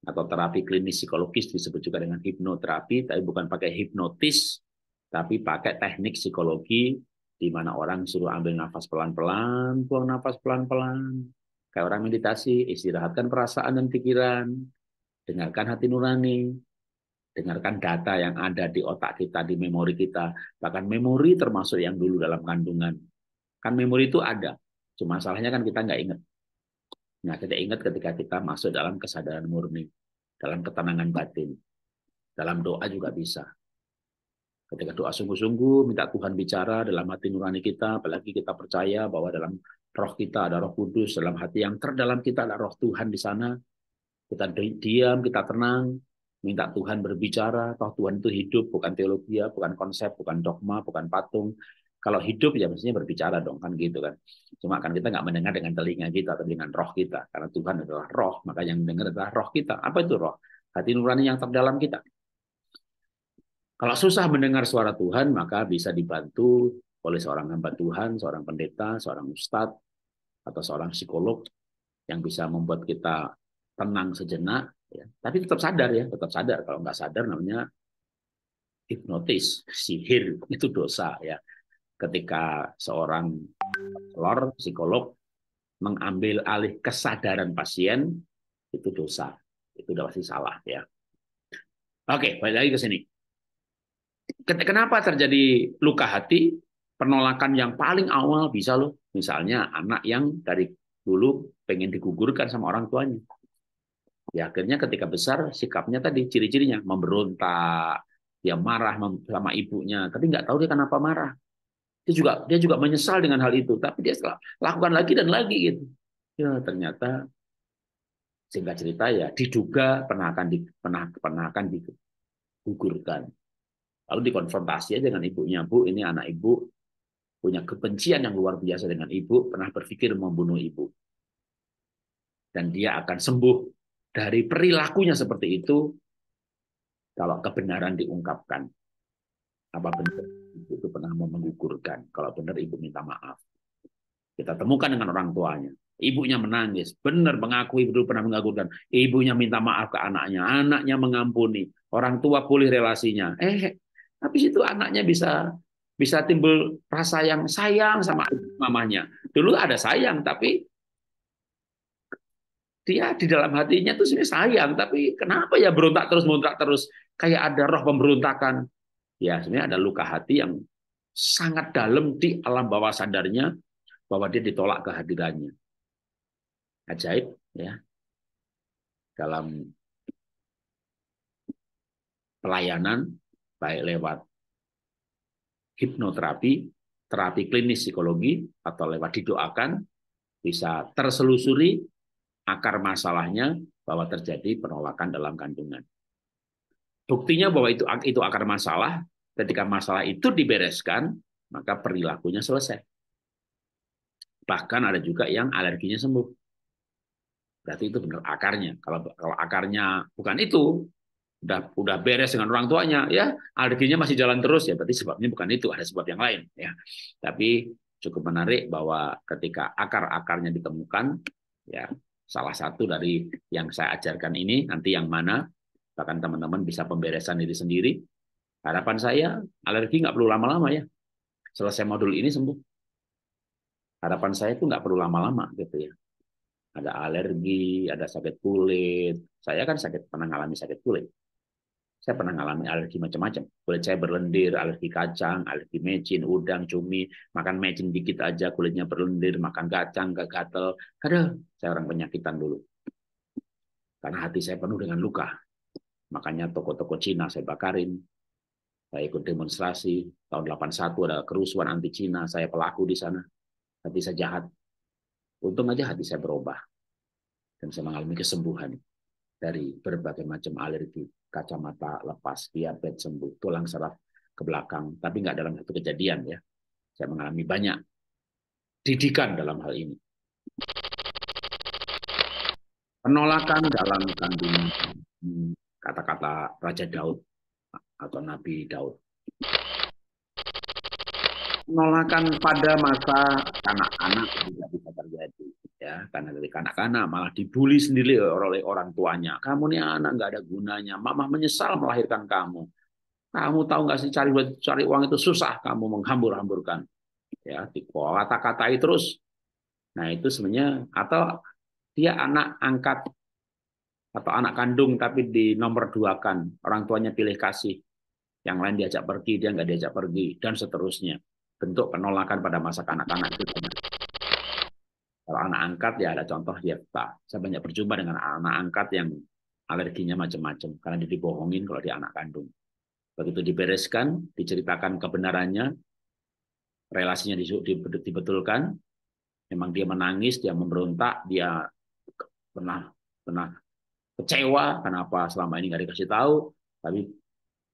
atau terapi klinis psikologis disebut juga dengan hipnoterapi, tapi bukan pakai hipnotis, tapi pakai teknik psikologi di mana orang suruh ambil nafas pelan-pelan, buang nafas pelan-pelan. Kayak orang meditasi, istirahatkan perasaan dan pikiran, dengarkan hati nurani, Dengarkan data yang ada di otak kita, di memori kita, bahkan memori termasuk yang dulu dalam kandungan. Kan memori itu ada, cuma salahnya kan kita nggak ingat. Nah, kita ingat ketika kita masuk dalam kesadaran murni, dalam ketenangan batin, dalam doa juga bisa. Ketika doa sungguh-sungguh, minta Tuhan bicara dalam hati nurani kita, apalagi kita percaya bahwa dalam roh kita ada roh kudus, dalam hati yang terdalam kita ada roh Tuhan di sana, kita diam, kita tenang, minta Tuhan berbicara, toh Tuhan itu hidup, bukan teologi, ya, bukan konsep, bukan dogma, bukan patung. Kalau hidup ya mestinya berbicara dong kan gitu kan. Cuma kan kita nggak mendengar dengan telinga kita atau dengan roh kita, karena Tuhan adalah roh, maka yang mendengar adalah roh kita. Apa itu roh? Hati nurani yang terdalam kita. Kalau susah mendengar suara Tuhan, maka bisa dibantu oleh seorang hamba Tuhan, seorang pendeta, seorang ustadz, atau seorang psikolog yang bisa membuat kita tenang sejenak Ya, tapi tetap sadar ya, tetap sadar. Kalau nggak sadar namanya hipnotis, sihir itu dosa ya. Ketika seorang lor psikolog mengambil alih kesadaran pasien itu dosa, itu udah pasti salah ya. Oke, balik lagi ke sini. Kenapa terjadi luka hati? Penolakan yang paling awal bisa loh, misalnya anak yang dari dulu pengen digugurkan sama orang tuanya, Ya akhirnya ketika besar sikapnya tadi ciri-cirinya memberontak, ya marah sama ibunya, tapi nggak tahu dia kenapa marah. Dia juga dia juga menyesal dengan hal itu, tapi dia setelah lakukan lagi dan lagi gitu. Ya ternyata singkat cerita ya diduga pernah akan di, pernah pernah akan digugurkan. Lalu dikonfrontasi aja dengan ibunya, bu ini anak ibu punya kebencian yang luar biasa dengan ibu, pernah berpikir membunuh ibu. Dan dia akan sembuh dari perilakunya seperti itu kalau kebenaran diungkapkan. Apa benar ibu itu pernah mau menggugurkan? Kalau benar ibu minta maaf. Kita temukan dengan orang tuanya. Ibunya menangis, benar mengakui ibu dulu pernah menggugurkan. Ibunya minta maaf ke anaknya, anaknya mengampuni. Orang tua pulih relasinya. Eh, habis itu anaknya bisa bisa timbul rasa yang sayang sama mamanya. Dulu ada sayang, tapi dia di dalam hatinya tuh sebenarnya sayang, tapi kenapa ya berontak terus berontak terus kayak ada roh pemberontakan? Ya sebenarnya ada luka hati yang sangat dalam di alam bawah sadarnya bahwa dia ditolak kehadirannya. Ajaib ya. Dalam pelayanan baik lewat hipnoterapi, terapi klinis psikologi atau lewat didoakan bisa terselusuri akar masalahnya bahwa terjadi penolakan dalam kandungan. Buktinya bahwa itu itu akar masalah, ketika masalah itu dibereskan, maka perilakunya selesai. Bahkan ada juga yang alerginya sembuh. Berarti itu benar akarnya. Kalau kalau akarnya bukan itu, udah udah beres dengan orang tuanya ya, alerginya masih jalan terus ya berarti sebabnya bukan itu, ada sebab yang lain ya. Tapi cukup menarik bahwa ketika akar-akarnya ditemukan ya salah satu dari yang saya ajarkan ini, nanti yang mana, bahkan teman-teman bisa pemberesan diri sendiri. Harapan saya, alergi nggak perlu lama-lama ya. Selesai modul ini sembuh. Harapan saya itu nggak perlu lama-lama gitu ya. Ada alergi, ada sakit kulit. Saya kan sakit pernah mengalami sakit kulit. Saya pernah mengalami alergi macam-macam. Kulit saya berlendir, alergi kacang, alergi mecin, udang, cumi. Makan mecin dikit aja, kulitnya berlendir. Makan kacang, gak gatel. Kadang saya orang penyakitan dulu. Karena hati saya penuh dengan luka. Makanya toko-toko Cina saya bakarin. Saya ikut demonstrasi. Tahun 81 ada kerusuhan anti Cina. Saya pelaku di sana. Hati saya jahat. Untung aja hati saya berubah. Dan saya mengalami kesembuhan dari berbagai macam alergi kacamata lepas, diabetes sembuh, tulang saraf ke belakang, tapi nggak dalam satu kejadian ya. Saya mengalami banyak didikan dalam hal ini. Penolakan dalam kandungan hmm, kata-kata Raja Daud atau Nabi Daud. Penolakan pada masa anak-anak tidak bisa terjadi ya karena dari kanak-kanak malah dibully sendiri oleh orang tuanya kamu nih anak nggak ada gunanya mama menyesal melahirkan kamu kamu tahu nggak sih cari cari uang itu susah kamu menghambur-hamburkan ya dikata-katai terus nah itu sebenarnya atau dia anak angkat atau anak kandung tapi di nomor dua kan orang tuanya pilih kasih yang lain diajak pergi dia nggak diajak pergi dan seterusnya bentuk penolakan pada masa kanak-kanak itu kalau anak angkat ya ada contoh ya Pak. Saya banyak berjumpa dengan anak angkat yang alerginya macam-macam karena dia dibohongin kalau dia anak kandung. Begitu dibereskan, diceritakan kebenarannya, relasinya dibetulkan, memang dia menangis, dia memberontak, dia pernah pernah kecewa kenapa selama ini nggak dikasih tahu, tapi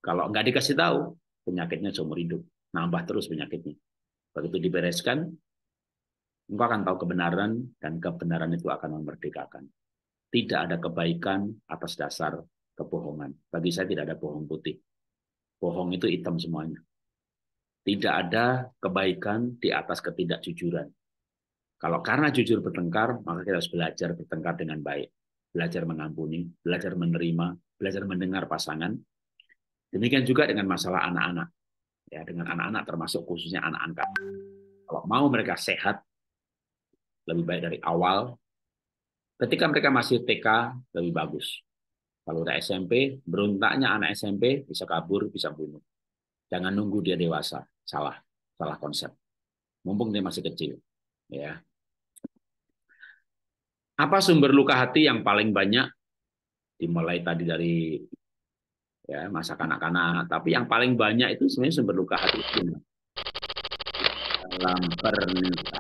kalau nggak dikasih tahu penyakitnya seumur hidup, nambah terus penyakitnya. Begitu dibereskan, engkau akan tahu kebenaran dan kebenaran itu akan memerdekakan. Tidak ada kebaikan atas dasar kebohongan. Bagi saya tidak ada bohong putih. Bohong itu hitam semuanya. Tidak ada kebaikan di atas ketidakjujuran. Kalau karena jujur bertengkar, maka kita harus belajar bertengkar dengan baik. Belajar mengampuni, belajar menerima, belajar mendengar pasangan. Demikian juga dengan masalah anak-anak. Ya, dengan anak-anak termasuk khususnya anak angkat. Kalau mau mereka sehat, lebih baik dari awal. Ketika mereka masih TK, lebih bagus. Kalau udah SMP, beruntaknya anak SMP bisa kabur, bisa bunuh. Jangan nunggu dia dewasa. Salah. Salah konsep. Mumpung dia masih kecil. ya. Apa sumber luka hati yang paling banyak? Dimulai tadi dari ya masa kanak-kanak. Tapi yang paling banyak itu sebenarnya sumber luka hati. Dalam pernikahan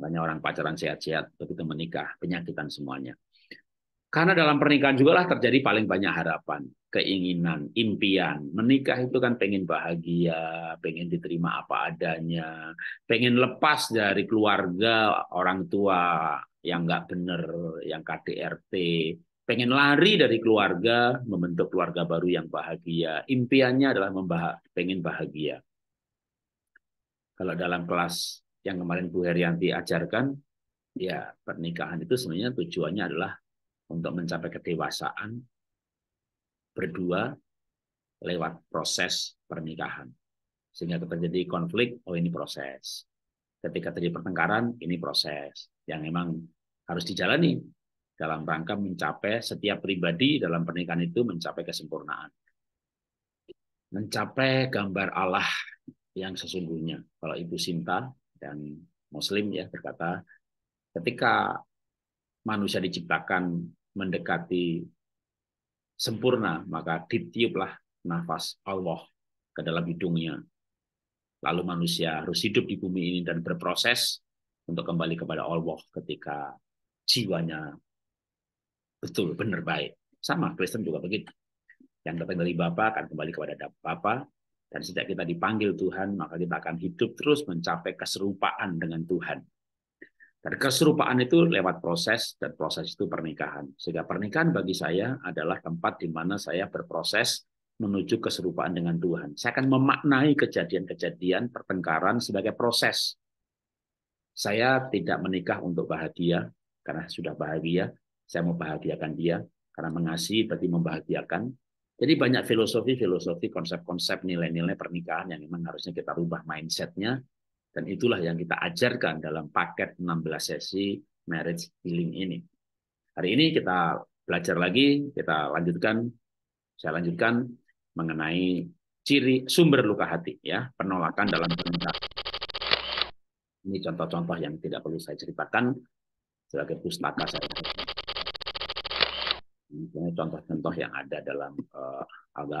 Makanya orang pacaran sehat-sehat, begitu menikah, penyakitan semuanya. Karena dalam pernikahan juga lah terjadi paling banyak harapan, keinginan, impian. Menikah itu kan pengen bahagia, pengen diterima apa adanya, pengen lepas dari keluarga, orang tua yang nggak bener, yang KDRT, pengen lari dari keluarga, membentuk keluarga baru yang bahagia. Impiannya adalah membah pengen bahagia. Kalau dalam kelas yang kemarin Bu Herianti ajarkan, ya pernikahan itu sebenarnya tujuannya adalah untuk mencapai kedewasaan berdua lewat proses pernikahan. Sehingga terjadi konflik, oh ini proses. Ketika terjadi pertengkaran, ini proses. Yang memang harus dijalani dalam rangka mencapai setiap pribadi dalam pernikahan itu mencapai kesempurnaan. Mencapai gambar Allah yang sesungguhnya. Kalau Ibu Sinta dan Muslim ya berkata ketika manusia diciptakan mendekati sempurna maka ditiuplah nafas Allah ke dalam hidungnya lalu manusia harus hidup di bumi ini dan berproses untuk kembali kepada Allah ketika jiwanya betul benar baik sama Kristen juga begitu yang datang dari Bapa akan kembali kepada Bapa dan sejak kita dipanggil Tuhan, maka kita akan hidup terus mencapai keserupaan dengan Tuhan. Dan keserupaan itu lewat proses, dan proses itu pernikahan. Sehingga pernikahan bagi saya adalah tempat di mana saya berproses menuju keserupaan dengan Tuhan. Saya akan memaknai kejadian-kejadian pertengkaran sebagai proses. Saya tidak menikah untuk bahagia, karena sudah bahagia. Saya mau bahagiakan dia, karena mengasihi berarti membahagiakan. Jadi banyak filosofi-filosofi, konsep-konsep, nilai-nilai pernikahan yang memang harusnya kita rubah mindsetnya. Dan itulah yang kita ajarkan dalam paket 16 sesi marriage healing ini. Hari ini kita belajar lagi, kita lanjutkan, saya lanjutkan mengenai ciri sumber luka hati, ya penolakan dalam pernikahan. Ini contoh-contoh yang tidak perlu saya ceritakan sebagai pustaka saya misalnya contoh-contoh yang ada dalam uh,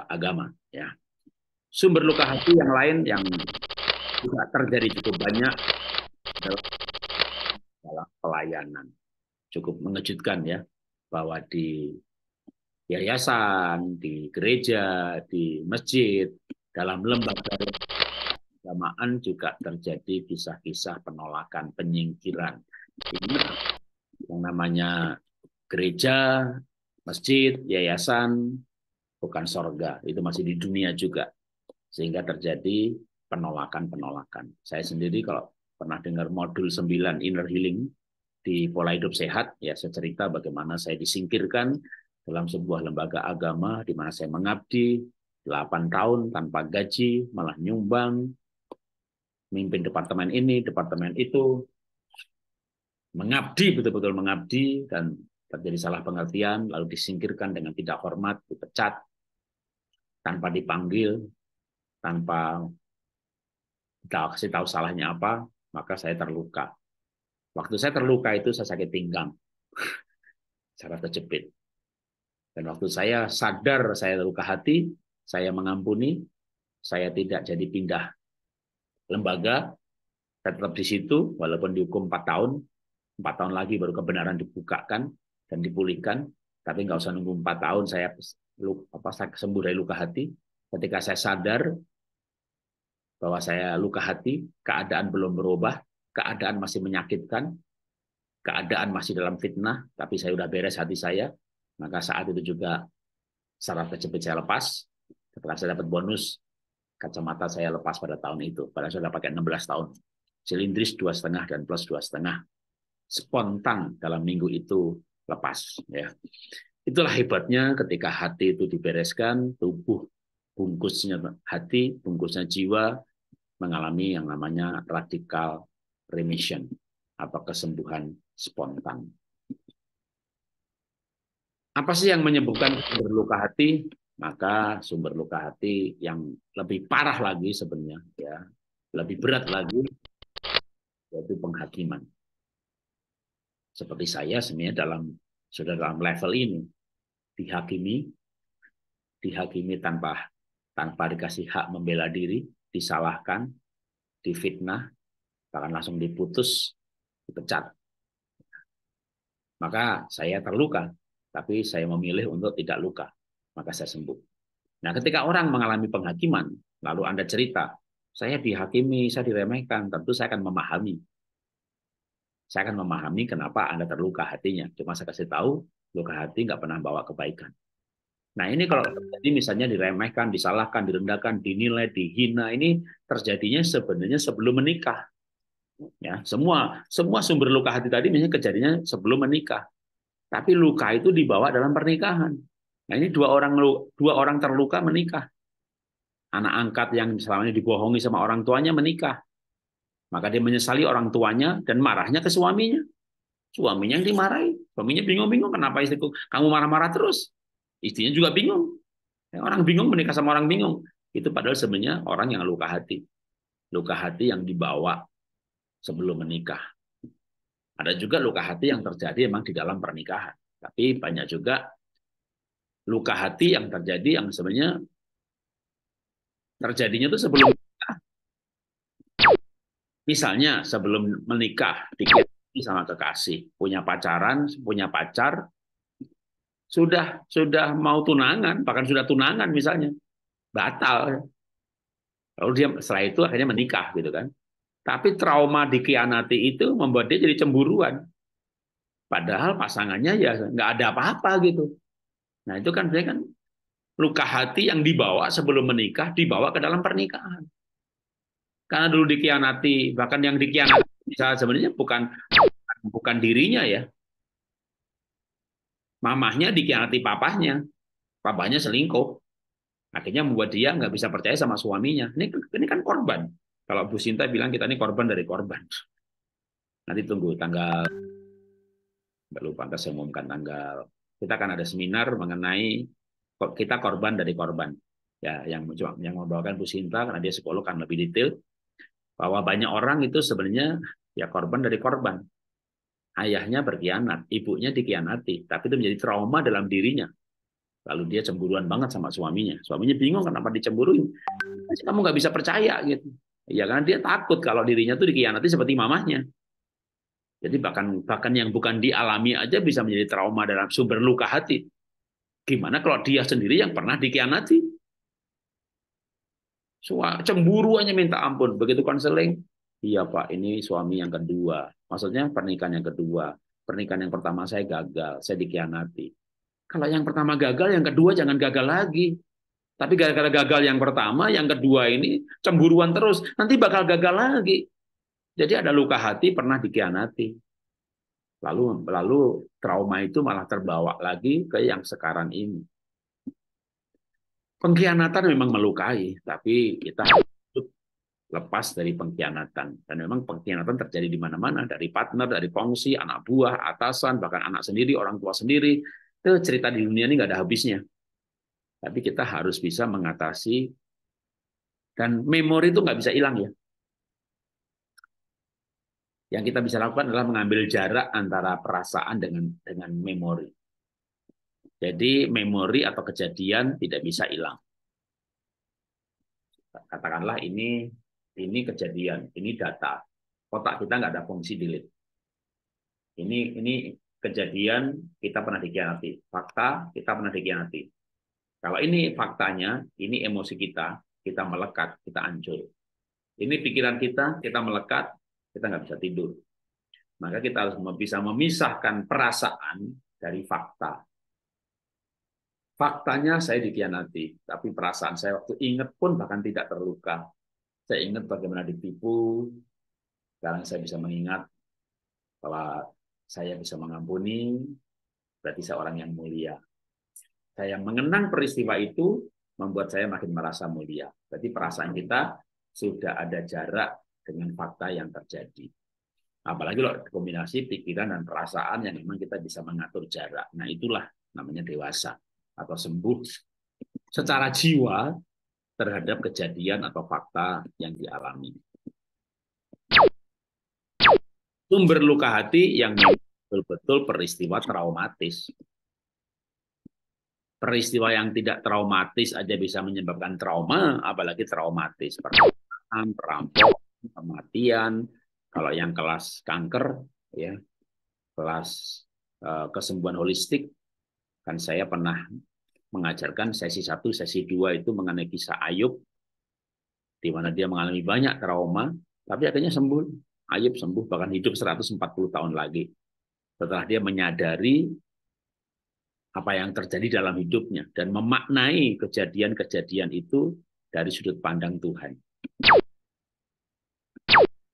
agama ya sumber luka hati yang lain yang juga terjadi cukup banyak dalam, dalam pelayanan cukup mengejutkan ya bahwa di yayasan di gereja di masjid dalam lembaga keagamaan juga terjadi kisah-kisah penolakan penyingkiran ini yang namanya gereja masjid, yayasan, bukan sorga. Itu masih di dunia juga. Sehingga terjadi penolakan-penolakan. Saya sendiri kalau pernah dengar modul 9 inner healing di pola hidup sehat, ya saya cerita bagaimana saya disingkirkan dalam sebuah lembaga agama di mana saya mengabdi 8 tahun tanpa gaji, malah nyumbang, mimpin departemen ini, departemen itu, mengabdi, betul-betul mengabdi, dan terjadi salah pengertian, lalu disingkirkan dengan tidak hormat, dipecat, tanpa dipanggil, tanpa kita kasih tahu salahnya apa, maka saya terluka. Waktu saya terluka itu saya sakit pinggang, saya terjepit. Dan waktu saya sadar saya terluka hati, saya mengampuni, saya tidak jadi pindah lembaga, saya tetap di situ, walaupun dihukum 4 tahun, 4 tahun lagi baru kebenaran dibukakan, dan dipulihkan. Tapi nggak usah nunggu empat tahun saya apa saya sembuh dari luka hati. Ketika saya sadar bahwa saya luka hati, keadaan belum berubah, keadaan masih menyakitkan, keadaan masih dalam fitnah, tapi saya sudah beres hati saya, maka saat itu juga saraf kejepit saya lepas. Ketika saya dapat bonus, kacamata saya lepas pada tahun itu. Padahal saya sudah pakai 16 tahun. Silindris dua setengah dan plus dua setengah. Spontan dalam minggu itu lepas ya itulah hebatnya ketika hati itu dibereskan tubuh bungkusnya hati bungkusnya jiwa mengalami yang namanya radikal remission atau kesembuhan spontan apa sih yang menyembuhkan sumber luka hati maka sumber luka hati yang lebih parah lagi sebenarnya ya lebih berat lagi yaitu penghakiman seperti saya sebenarnya dalam sudah dalam level ini dihakimi dihakimi tanpa tanpa dikasih hak membela diri disalahkan difitnah bahkan langsung diputus dipecat maka saya terluka tapi saya memilih untuk tidak luka maka saya sembuh nah ketika orang mengalami penghakiman lalu anda cerita saya dihakimi saya diremehkan tentu saya akan memahami saya akan memahami kenapa Anda terluka hatinya. Cuma saya kasih tahu, luka hati nggak pernah bawa kebaikan. Nah ini kalau hmm. terjadi misalnya diremehkan, disalahkan, direndahkan, dinilai, dihina, ini terjadinya sebenarnya sebelum menikah. Ya, semua semua sumber luka hati tadi misalnya kejadiannya sebelum menikah. Tapi luka itu dibawa dalam pernikahan. Nah ini dua orang dua orang terluka menikah. Anak angkat yang selama ini dibohongi sama orang tuanya menikah. Maka dia menyesali orang tuanya dan marahnya ke suaminya. Suaminya yang dimarahi. Suaminya bingung-bingung kenapa istriku kamu marah-marah terus. Istrinya juga bingung. Ya, orang bingung menikah sama orang bingung. Itu padahal sebenarnya orang yang luka hati. Luka hati yang dibawa sebelum menikah. Ada juga luka hati yang terjadi memang di dalam pernikahan. Tapi banyak juga luka hati yang terjadi yang sebenarnya terjadinya itu sebelum Misalnya sebelum menikah, dikasih sama kekasih, punya pacaran, punya pacar, sudah sudah mau tunangan, bahkan sudah tunangan misalnya, batal. Lalu dia setelah itu akhirnya menikah gitu kan. Tapi trauma dikianati itu membuat dia jadi cemburuan. Padahal pasangannya ya nggak ada apa-apa gitu. Nah itu kan dia kan luka hati yang dibawa sebelum menikah dibawa ke dalam pernikahan karena dulu dikianati bahkan yang dikianati bisa sebenarnya bukan bukan dirinya ya mamahnya dikianati papahnya papahnya selingkuh akhirnya membuat dia nggak bisa percaya sama suaminya ini ini kan korban kalau Bu Sinta bilang kita ini korban dari korban nanti tunggu tanggal nggak lupa kita saya umumkan tanggal kita akan ada seminar mengenai kita korban dari korban ya yang yang membawakan Bu Sinta karena dia psikolog kan lebih detail bahwa banyak orang itu sebenarnya ya korban dari korban. Ayahnya berkhianat, ibunya dikhianati, tapi itu menjadi trauma dalam dirinya. Lalu dia cemburuan banget sama suaminya. Suaminya bingung kenapa dicemburuin. Kamu nggak bisa percaya gitu. Ya karena dia takut kalau dirinya tuh dikhianati seperti mamahnya. Jadi bahkan bahkan yang bukan dialami aja bisa menjadi trauma dalam sumber luka hati. Gimana kalau dia sendiri yang pernah dikhianati? Suami cemburu minta ampun. Begitu konseling, iya Pak, ini suami yang kedua. Maksudnya pernikahan yang kedua. Pernikahan yang pertama saya gagal, saya dikhianati. Kalau yang pertama gagal, yang kedua jangan gagal lagi. Tapi gara-gara gagal yang pertama, yang kedua ini cemburuan terus. Nanti bakal gagal lagi. Jadi ada luka hati pernah dikhianati. Lalu lalu trauma itu malah terbawa lagi ke yang sekarang ini. Pengkhianatan memang melukai, tapi kita harus lepas dari pengkhianatan. Dan memang pengkhianatan terjadi di mana-mana, dari partner, dari kongsi, anak buah, atasan, bahkan anak sendiri, orang tua sendiri. Itu cerita di dunia ini nggak ada habisnya. Tapi kita harus bisa mengatasi dan memori itu nggak bisa hilang ya. Yang kita bisa lakukan adalah mengambil jarak antara perasaan dengan dengan memori. Jadi memori atau kejadian tidak bisa hilang. Katakanlah ini ini kejadian, ini data. Kotak kita nggak ada fungsi delete. Ini ini kejadian kita pernah dikhianati, fakta kita pernah dikhianati. Kalau ini faktanya, ini emosi kita, kita melekat, kita hancur. Ini pikiran kita, kita melekat, kita nggak bisa tidur. Maka kita harus bisa memisahkan perasaan dari fakta Faktanya saya dikhianati, tapi perasaan saya waktu ingat pun bahkan tidak terluka. Saya ingat bagaimana ditipu, sekarang saya bisa mengingat bahwa saya bisa mengampuni, berarti saya orang yang mulia. Saya mengenang peristiwa itu membuat saya makin merasa mulia. Berarti perasaan kita sudah ada jarak dengan fakta yang terjadi. Apalagi loh kombinasi pikiran dan perasaan yang memang kita bisa mengatur jarak. Nah itulah namanya dewasa atau sembuh secara jiwa terhadap kejadian atau fakta yang dialami. Sumber luka hati yang betul-betul peristiwa traumatis. Peristiwa yang tidak traumatis aja bisa menyebabkan trauma, apalagi traumatis. Perkosaan, perampokan, kematian, kalau yang kelas kanker, ya kelas uh, kesembuhan holistik, Kan saya pernah mengajarkan sesi satu, sesi dua itu mengenai kisah Ayub, di mana dia mengalami banyak trauma, tapi akhirnya sembuh. Ayub sembuh bahkan hidup 140 tahun lagi. Setelah dia menyadari apa yang terjadi dalam hidupnya dan memaknai kejadian-kejadian itu dari sudut pandang Tuhan.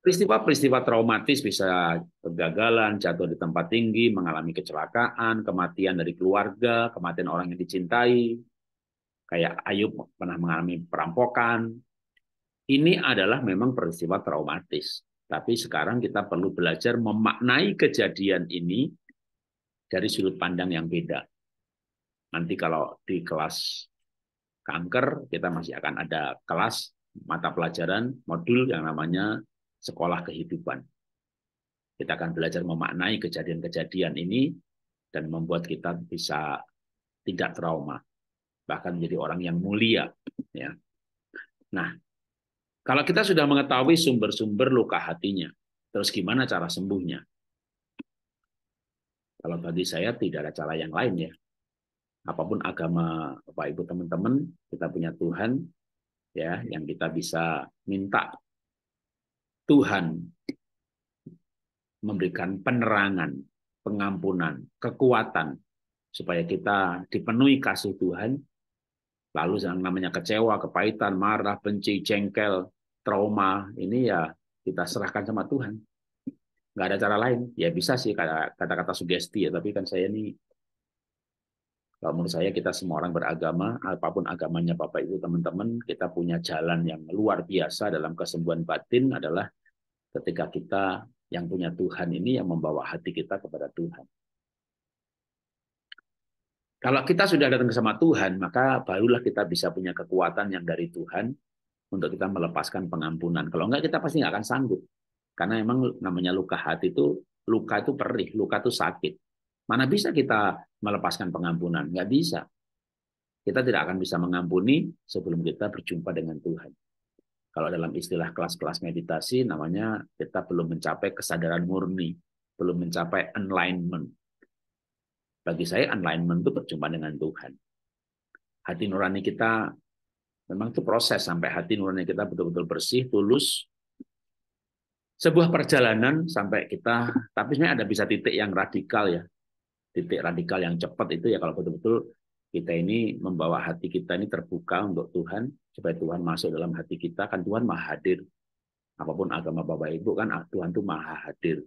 Peristiwa-peristiwa traumatis bisa kegagalan, jatuh di tempat tinggi, mengalami kecelakaan, kematian dari keluarga, kematian orang yang dicintai, kayak Ayub pernah mengalami perampokan. Ini adalah memang peristiwa traumatis. Tapi sekarang kita perlu belajar memaknai kejadian ini dari sudut pandang yang beda. Nanti kalau di kelas kanker, kita masih akan ada kelas mata pelajaran modul yang namanya sekolah kehidupan. Kita akan belajar memaknai kejadian-kejadian ini dan membuat kita bisa tidak trauma, bahkan menjadi orang yang mulia. Ya. Nah, kalau kita sudah mengetahui sumber-sumber luka hatinya, terus gimana cara sembuhnya? Kalau tadi saya tidak ada cara yang lain ya. Apapun agama Bapak Ibu teman-teman, kita punya Tuhan ya yang kita bisa minta Tuhan memberikan penerangan, pengampunan, kekuatan supaya kita dipenuhi kasih Tuhan. Lalu yang namanya kecewa, kepahitan, marah, benci, jengkel, trauma, ini ya kita serahkan sama Tuhan. Gak ada cara lain. Ya bisa sih kata-kata sugesti ya, tapi kan saya ini kalau menurut saya kita semua orang beragama, apapun agamanya Bapak Ibu teman-teman, kita punya jalan yang luar biasa dalam kesembuhan batin adalah ketika kita yang punya Tuhan ini yang membawa hati kita kepada Tuhan. Kalau kita sudah datang sama Tuhan, maka barulah kita bisa punya kekuatan yang dari Tuhan untuk kita melepaskan pengampunan. Kalau enggak, kita pasti nggak akan sanggup. Karena memang namanya luka hati itu, luka itu perih, luka itu sakit. Mana bisa kita melepaskan pengampunan? Nggak bisa. Kita tidak akan bisa mengampuni sebelum kita berjumpa dengan Tuhan. Kalau dalam istilah kelas-kelas meditasi namanya kita belum mencapai kesadaran murni, belum mencapai alignment. Bagi saya alignment itu berjumpa dengan Tuhan. Hati nurani kita memang itu proses sampai hati nurani kita betul-betul bersih, tulus, sebuah perjalanan sampai kita tapi sebenarnya ada bisa titik yang radikal ya titik radikal yang cepat itu ya kalau betul-betul kita ini membawa hati kita ini terbuka untuk Tuhan supaya Tuhan masuk dalam hati kita kan Tuhan maha hadir apapun agama Bapak Ibu kan Tuhan tuh maha hadir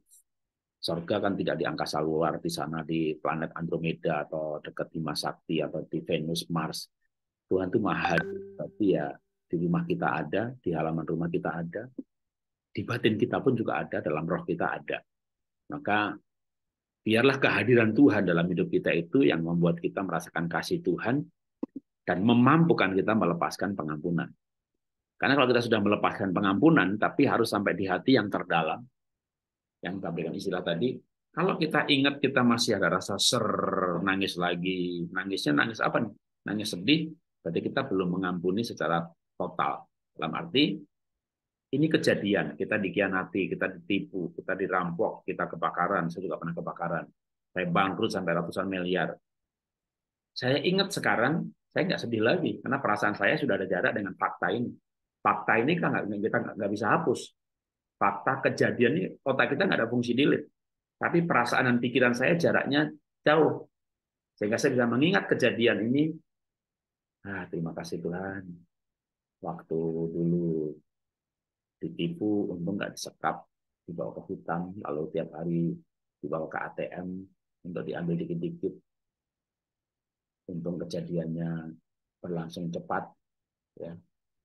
surga kan tidak di angkasa luar di sana di planet Andromeda atau dekat Bima Sakti atau di Venus Mars Tuhan tuh maha hadir tapi ya di rumah kita ada di halaman rumah kita ada di batin kita pun juga ada dalam roh kita ada maka Biarlah kehadiran Tuhan dalam hidup kita itu yang membuat kita merasakan kasih Tuhan dan memampukan kita melepaskan pengampunan. Karena kalau kita sudah melepaskan pengampunan, tapi harus sampai di hati yang terdalam, yang kita berikan istilah tadi, kalau kita ingat kita masih ada rasa ser, nangis lagi, nangisnya nangis apa nih? Nangis sedih, berarti kita belum mengampuni secara total. Dalam arti, ini kejadian, kita dikhianati, kita ditipu, kita dirampok, kita kebakaran, saya juga pernah kebakaran. Saya bangkrut sampai ratusan miliar. Saya ingat sekarang, saya nggak sedih lagi, karena perasaan saya sudah ada jarak dengan fakta ini. Fakta ini kan kita nggak bisa hapus. Fakta kejadian ini, otak kita nggak ada fungsi delete. Tapi perasaan dan pikiran saya jaraknya jauh. Sehingga saya bisa mengingat kejadian ini. Ah, terima kasih Tuhan. Waktu dulu ditipu untung nggak disekap dibawa ke hutan lalu tiap hari dibawa ke ATM untuk diambil dikit-dikit untung kejadiannya berlangsung cepat ya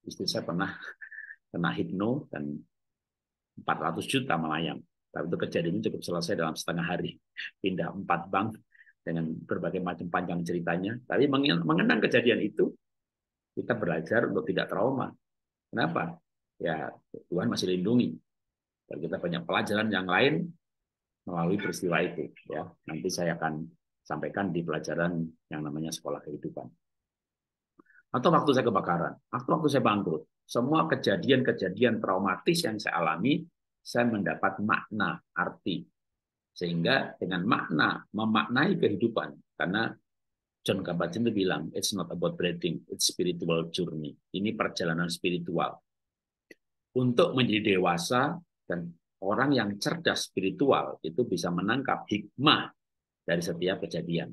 istri saya pernah kena hipno dan 400 juta melayang tapi itu kejadiannya cukup selesai dalam setengah hari pindah empat bank dengan berbagai macam panjang ceritanya tapi mengenang kejadian itu kita belajar untuk tidak trauma kenapa ya Tuhan masih lindungi. Dan kita banyak pelajaran yang lain melalui peristiwa itu. Ya, nanti saya akan sampaikan di pelajaran yang namanya sekolah kehidupan. Atau waktu saya kebakaran, atau waktu saya bangkrut, semua kejadian-kejadian traumatis yang saya alami, saya mendapat makna, arti. Sehingga dengan makna, memaknai kehidupan. Karena John Kabat-Zinn bilang, it's not about breathing, it's spiritual journey. Ini perjalanan spiritual untuk menjadi dewasa dan orang yang cerdas spiritual itu bisa menangkap hikmah dari setiap kejadian.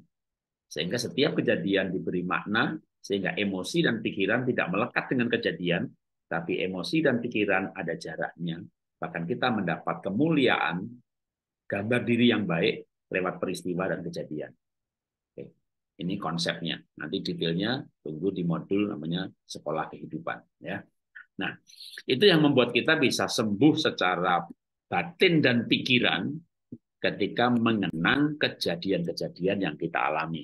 Sehingga setiap kejadian diberi makna, sehingga emosi dan pikiran tidak melekat dengan kejadian, tapi emosi dan pikiran ada jaraknya. Bahkan kita mendapat kemuliaan, gambar diri yang baik lewat peristiwa dan kejadian. Oke. Ini konsepnya. Nanti detailnya tunggu di modul namanya sekolah kehidupan. Ya. Nah, itu yang membuat kita bisa sembuh secara batin dan pikiran ketika mengenang kejadian-kejadian yang kita alami.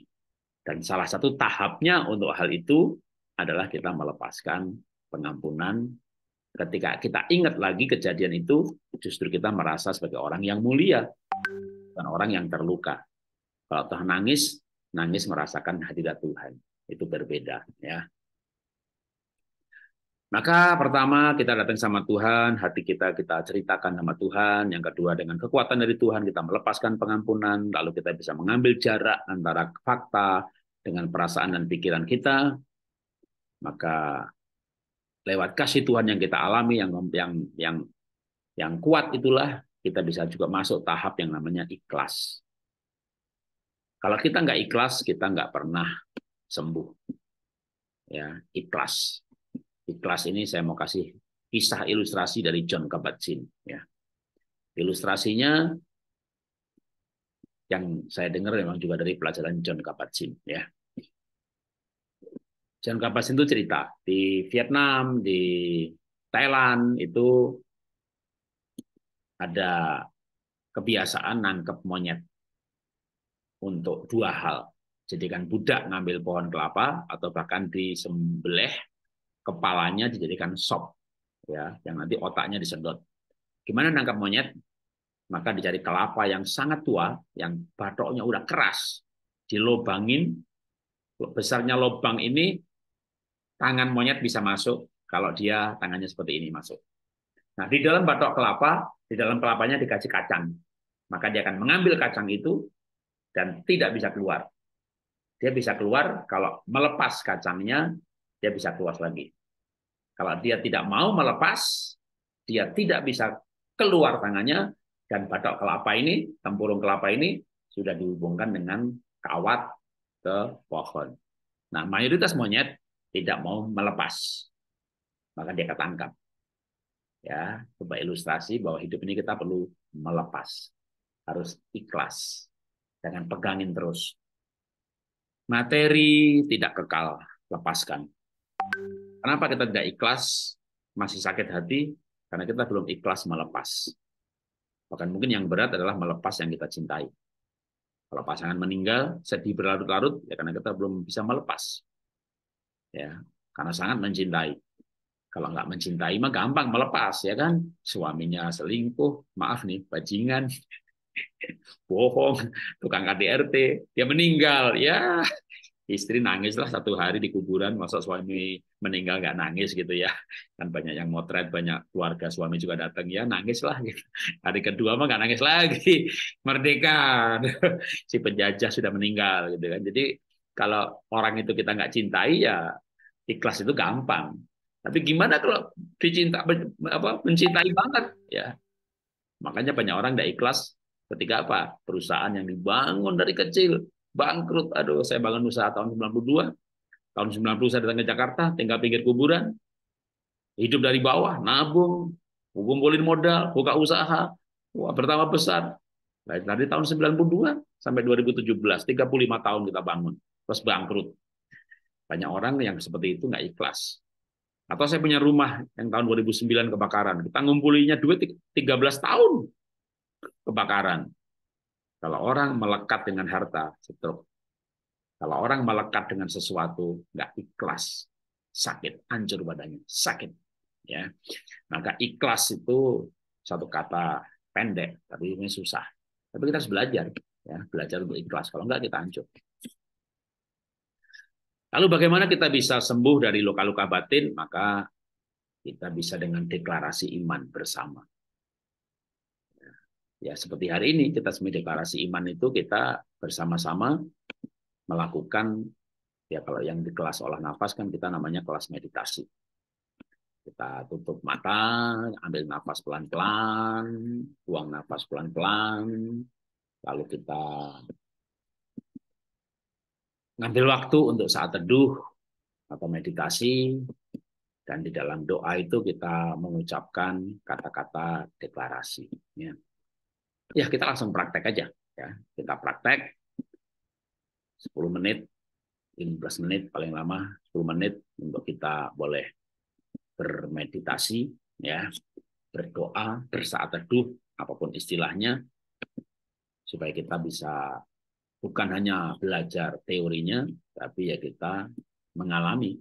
Dan salah satu tahapnya untuk hal itu adalah kita melepaskan pengampunan. Ketika kita ingat lagi kejadian itu, justru kita merasa sebagai orang yang mulia, dan orang yang terluka. Kalau Tuhan nangis, nangis merasakan hadirat Tuhan. Itu berbeda. ya. Maka pertama kita datang sama Tuhan, hati kita kita ceritakan sama Tuhan. Yang kedua dengan kekuatan dari Tuhan kita melepaskan pengampunan, lalu kita bisa mengambil jarak antara fakta dengan perasaan dan pikiran kita. Maka lewat kasih Tuhan yang kita alami yang yang yang yang kuat itulah kita bisa juga masuk tahap yang namanya ikhlas. Kalau kita nggak ikhlas, kita nggak pernah sembuh. Ya, ikhlas di kelas ini saya mau kasih kisah ilustrasi dari John Kabat-Zinn. Ya. Ilustrasinya yang saya dengar memang juga dari pelajaran John Kabat-Zinn. Ya. John Kabat-Zinn itu cerita di Vietnam, di Thailand itu ada kebiasaan nangkep monyet untuk dua hal. Jadikan budak ngambil pohon kelapa atau bahkan disembelih kepalanya dijadikan sop ya yang nanti otaknya disedot gimana nangkap monyet maka dicari kelapa yang sangat tua yang batoknya udah keras dilobangin besarnya lobang ini tangan monyet bisa masuk kalau dia tangannya seperti ini masuk nah di dalam batok kelapa di dalam kelapanya dikasih kacang maka dia akan mengambil kacang itu dan tidak bisa keluar. Dia bisa keluar kalau melepas kacangnya, dia bisa keluar lagi. Kalau dia tidak mau melepas, dia tidak bisa keluar tangannya dan batok kelapa ini, tempurung kelapa ini sudah dihubungkan dengan kawat ke pohon. Nah, mayoritas monyet tidak mau melepas. Maka dia ketangkap. Ya, coba ilustrasi bahwa hidup ini kita perlu melepas. Harus ikhlas. Jangan pegangin terus. Materi tidak kekal, lepaskan. Kenapa kita tidak ikhlas, masih sakit hati? Karena kita belum ikhlas melepas. Bahkan mungkin yang berat adalah melepas yang kita cintai. Kalau pasangan meninggal, sedih berlarut-larut, ya karena kita belum bisa melepas. Ya, karena sangat mencintai. Kalau nggak mencintai mah gampang melepas ya kan. Suaminya selingkuh, maaf nih, bajingan, bohong, tukang KDRT, dia meninggal, ya istri nangis lah satu hari di kuburan masa suami meninggal nggak nangis gitu ya kan banyak yang motret banyak keluarga suami juga datang ya nangis lah gitu. hari kedua mah nggak nangis lagi merdeka si penjajah sudah meninggal gitu kan jadi kalau orang itu kita nggak cintai ya ikhlas itu gampang tapi gimana kalau dicinta apa mencintai banget ya makanya banyak orang nggak ikhlas ketika apa perusahaan yang dibangun dari kecil bangkrut. Aduh, saya bangun usaha tahun 92. Tahun 90 saya datang ke Jakarta, tinggal pinggir kuburan. Hidup dari bawah, nabung, kumpulin modal, buka usaha. Wah, pertama besar. Baik, nah, dari tahun 92 sampai 2017, 35 tahun kita bangun. Terus bangkrut. Banyak orang yang seperti itu nggak ikhlas. Atau saya punya rumah yang tahun 2009 kebakaran. Kita ngumpulinya duit 13 tahun kebakaran. Kalau orang melekat dengan harta, stroke. Kalau orang melekat dengan sesuatu, nggak ikhlas, sakit, hancur badannya, sakit. Ya, maka ikhlas itu satu kata pendek, tapi ini susah. Tapi kita harus belajar, ya, belajar untuk ikhlas. Kalau nggak kita hancur. Lalu bagaimana kita bisa sembuh dari luka-luka batin? Maka kita bisa dengan deklarasi iman bersama. Ya, seperti hari ini kita semi deklarasi iman itu kita bersama-sama melakukan ya kalau yang di kelas olah nafas kan kita namanya kelas meditasi. Kita tutup mata, ambil nafas pelan-pelan, buang nafas pelan-pelan, lalu kita ngambil waktu untuk saat teduh atau meditasi dan di dalam doa itu kita mengucapkan kata-kata deklarasi ya ya kita langsung praktek aja ya kita praktek 10 menit 15 menit paling lama 10 menit untuk kita boleh bermeditasi ya berdoa bersaat teduh apapun istilahnya supaya kita bisa bukan hanya belajar teorinya tapi ya kita mengalami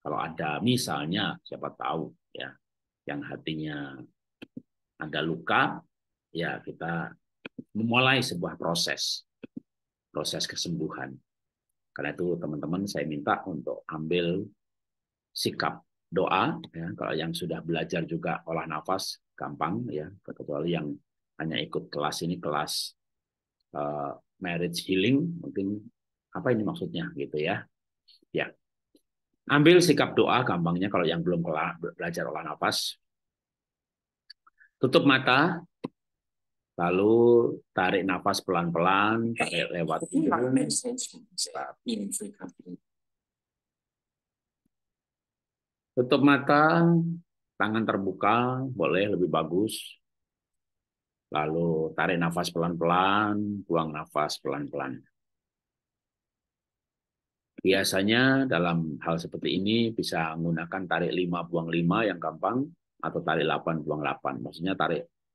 kalau ada misalnya siapa tahu ya yang hatinya ada luka ya kita memulai sebuah proses proses kesembuhan. Karena itu teman-teman saya minta untuk ambil sikap doa ya kalau yang sudah belajar juga olah nafas gampang ya kecuali yang hanya ikut kelas ini kelas uh, marriage healing mungkin apa ini maksudnya gitu ya ya ambil sikap doa gampangnya kalau yang belum belajar olah nafas tutup mata Lalu tarik nafas pelan-pelan tarik lewat hidung. Tutup mata, tangan terbuka, boleh lebih bagus. Lalu tarik nafas pelan-pelan, buang nafas pelan-pelan. Biasanya dalam hal seperti ini bisa menggunakan tarik 5 buang 5 yang gampang atau tarik 8 buang 8. Maksudnya tarik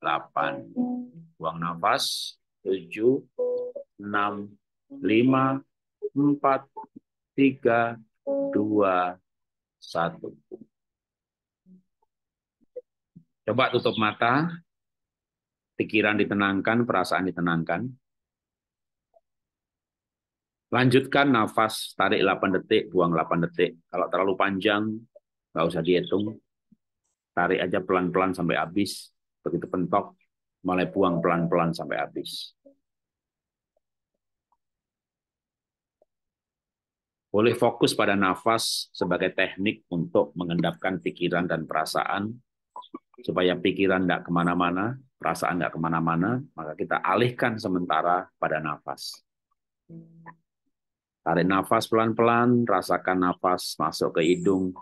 8. Buang nafas. 7, 6, 5, 4, 3, 2, 1. Coba tutup mata. Pikiran ditenangkan, perasaan ditenangkan. Lanjutkan nafas, tarik 8 detik, buang 8 detik. Kalau terlalu panjang, nggak usah dihitung. Tarik aja pelan-pelan sampai habis. Begitu pentok, mulai buang pelan-pelan sampai habis. Boleh fokus pada nafas sebagai teknik untuk mengendapkan pikiran dan perasaan, supaya pikiran tidak kemana-mana, perasaan tidak kemana-mana, maka kita alihkan sementara pada nafas. Tarik nafas pelan-pelan, rasakan nafas masuk ke hidung.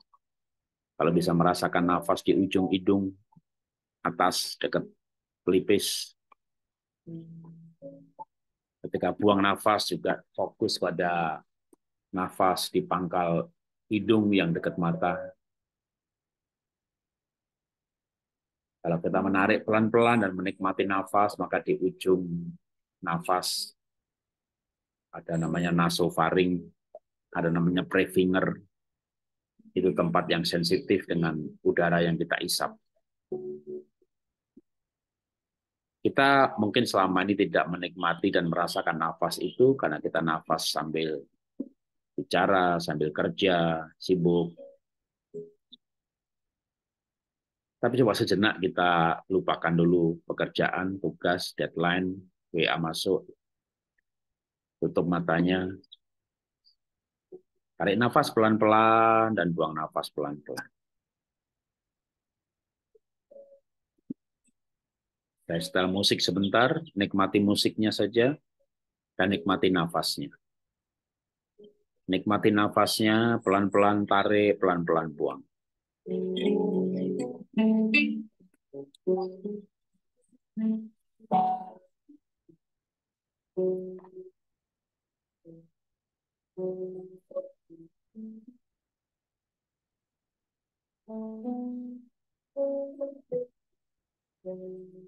Kalau bisa merasakan nafas di ujung hidung, atas dekat pelipis. Ketika buang nafas juga fokus pada nafas di pangkal hidung yang dekat mata. Kalau kita menarik pelan-pelan dan menikmati nafas, maka di ujung nafas ada namanya nasofaring, ada namanya prefinger. Itu tempat yang sensitif dengan udara yang kita isap kita mungkin selama ini tidak menikmati dan merasakan nafas itu karena kita nafas sambil bicara, sambil kerja, sibuk. Tapi coba sejenak kita lupakan dulu pekerjaan, tugas, deadline, WA masuk, tutup matanya, tarik nafas pelan-pelan dan buang nafas pelan-pelan. saya setel musik sebentar, nikmati musiknya saja, dan nikmati nafasnya. Nikmati nafasnya, pelan-pelan tarik, pelan-pelan buang. Thank you.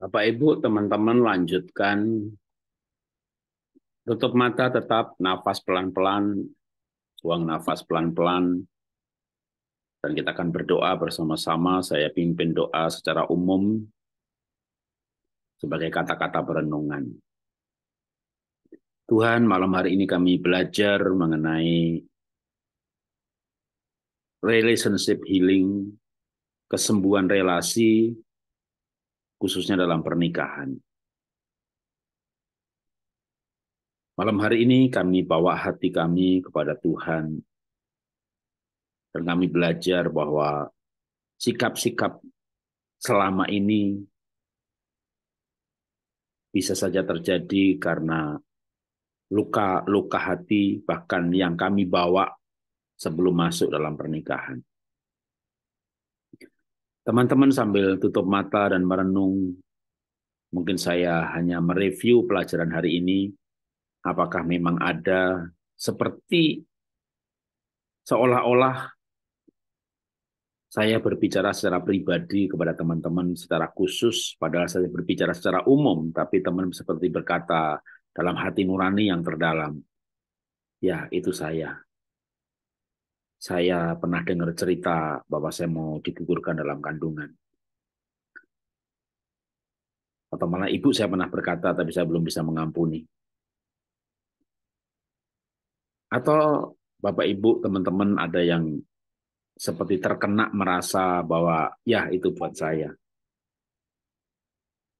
Bapak Ibu, teman-teman lanjutkan tutup mata tetap nafas pelan-pelan, buang nafas pelan-pelan. Dan kita akan berdoa bersama-sama. Saya pimpin doa secara umum sebagai kata-kata perenungan. Tuhan, malam hari ini kami belajar mengenai relationship healing, kesembuhan relasi, khususnya dalam pernikahan. Malam hari ini kami bawa hati kami kepada Tuhan. Dan kami belajar bahwa sikap-sikap selama ini bisa saja terjadi karena luka-luka hati bahkan yang kami bawa sebelum masuk dalam pernikahan. Teman-teman sambil tutup mata dan merenung, mungkin saya hanya mereview pelajaran hari ini, apakah memang ada seperti seolah-olah saya berbicara secara pribadi kepada teman-teman secara khusus, padahal saya berbicara secara umum, tapi teman seperti berkata dalam hati nurani yang terdalam, ya itu saya saya pernah dengar cerita bahwa saya mau digugurkan dalam kandungan. Atau malah ibu saya pernah berkata, tapi saya belum bisa mengampuni. Atau Bapak Ibu, teman-teman ada yang seperti terkena merasa bahwa ya itu buat saya.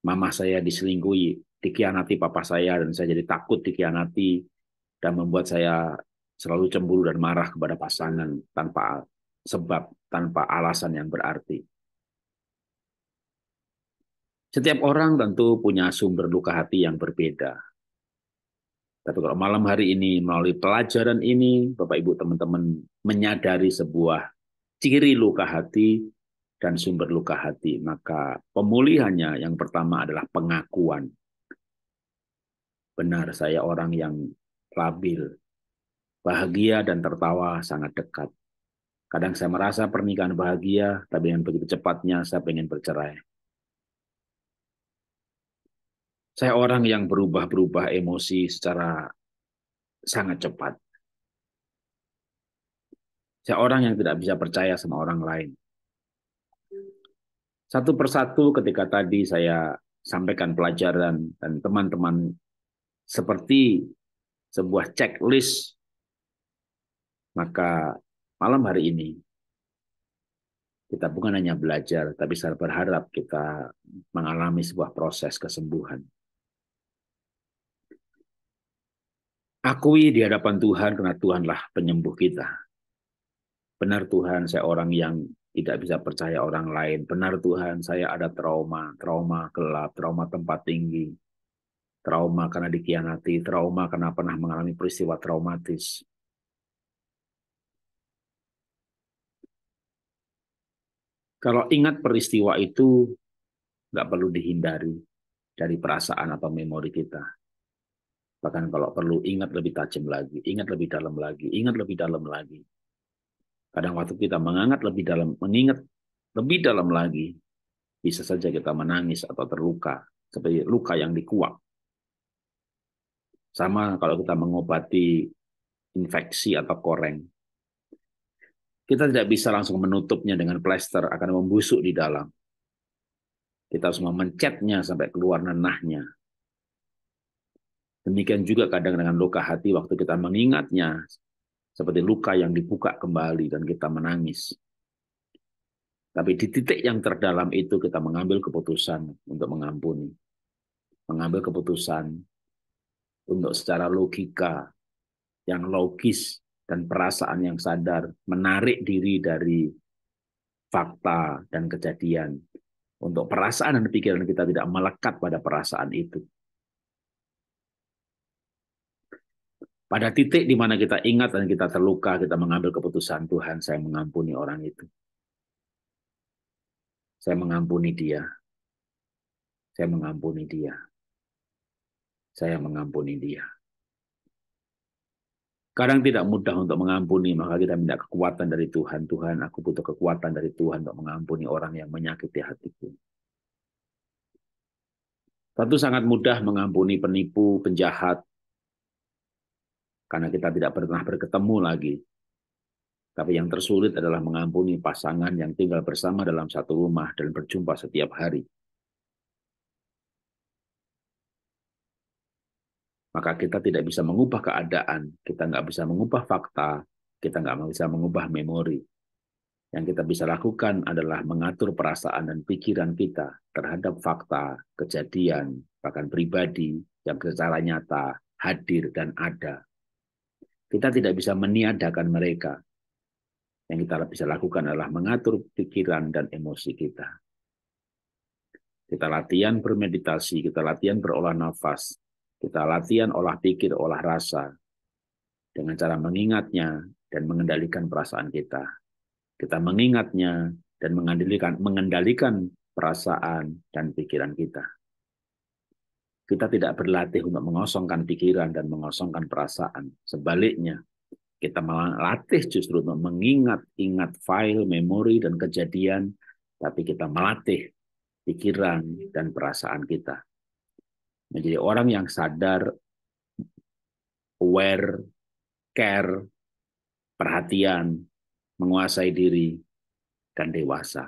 Mama saya diselingkuhi, dikhianati papa saya dan saya jadi takut dikhianati dan membuat saya selalu cemburu dan marah kepada pasangan tanpa sebab, tanpa alasan yang berarti. Setiap orang tentu punya sumber luka hati yang berbeda. Tapi kalau malam hari ini melalui pelajaran ini, Bapak Ibu teman-teman menyadari sebuah ciri luka hati dan sumber luka hati, maka pemulihannya yang pertama adalah pengakuan. Benar saya orang yang labil, Bahagia dan tertawa sangat dekat. Kadang saya merasa pernikahan bahagia, tapi dengan begitu cepatnya saya pengen bercerai. Saya orang yang berubah-berubah emosi secara sangat cepat. Saya orang yang tidak bisa percaya sama orang lain. Satu persatu ketika tadi saya sampaikan pelajaran dan teman-teman seperti sebuah checklist maka malam hari ini kita bukan hanya belajar, tapi saya berharap kita mengalami sebuah proses kesembuhan. Akui di hadapan Tuhan karena Tuhanlah penyembuh kita. Benar Tuhan, saya orang yang tidak bisa percaya orang lain. Benar Tuhan, saya ada trauma, trauma gelap, trauma tempat tinggi, trauma karena dikhianati, trauma karena pernah mengalami peristiwa traumatis. Kalau ingat peristiwa itu, nggak perlu dihindari dari perasaan atau memori kita. Bahkan kalau perlu ingat lebih tajam lagi, ingat lebih dalam lagi, ingat lebih dalam lagi. Kadang waktu kita mengangat lebih dalam, mengingat lebih dalam lagi, bisa saja kita menangis atau terluka, seperti luka yang dikuak. Sama kalau kita mengobati infeksi atau koreng, kita tidak bisa langsung menutupnya dengan plester, akan membusuk di dalam. Kita harus memencetnya sampai keluar nenahnya. Demikian juga kadang dengan luka hati waktu kita mengingatnya, seperti luka yang dibuka kembali dan kita menangis. Tapi di titik yang terdalam itu kita mengambil keputusan untuk mengampuni. Mengambil keputusan untuk secara logika yang logis dan perasaan yang sadar menarik diri dari fakta dan kejadian untuk perasaan dan pikiran kita tidak melekat pada perasaan itu. Pada titik di mana kita ingat dan kita terluka, kita mengambil keputusan Tuhan, saya mengampuni orang itu. Saya mengampuni dia. Saya mengampuni dia. Saya mengampuni dia. Kadang tidak mudah untuk mengampuni, maka kita minta kekuatan dari Tuhan. Tuhan, aku butuh kekuatan dari Tuhan untuk mengampuni orang yang menyakiti hatiku. Tentu sangat mudah mengampuni penipu, penjahat, karena kita tidak pernah berketemu lagi. Tapi yang tersulit adalah mengampuni pasangan yang tinggal bersama dalam satu rumah dan berjumpa setiap hari. maka kita tidak bisa mengubah keadaan, kita nggak bisa mengubah fakta, kita nggak bisa mengubah memori. Yang kita bisa lakukan adalah mengatur perasaan dan pikiran kita terhadap fakta, kejadian, bahkan pribadi yang secara nyata hadir dan ada. Kita tidak bisa meniadakan mereka. Yang kita bisa lakukan adalah mengatur pikiran dan emosi kita. Kita latihan bermeditasi, kita latihan berolah nafas, kita latihan olah pikir, olah rasa dengan cara mengingatnya dan mengendalikan perasaan kita. Kita mengingatnya dan mengendalikan mengendalikan perasaan dan pikiran kita. Kita tidak berlatih untuk mengosongkan pikiran dan mengosongkan perasaan. Sebaliknya, kita melatih justru untuk mengingat-ingat file, memori, dan kejadian, tapi kita melatih pikiran dan perasaan kita menjadi orang yang sadar, aware, care, perhatian, menguasai diri, dan dewasa.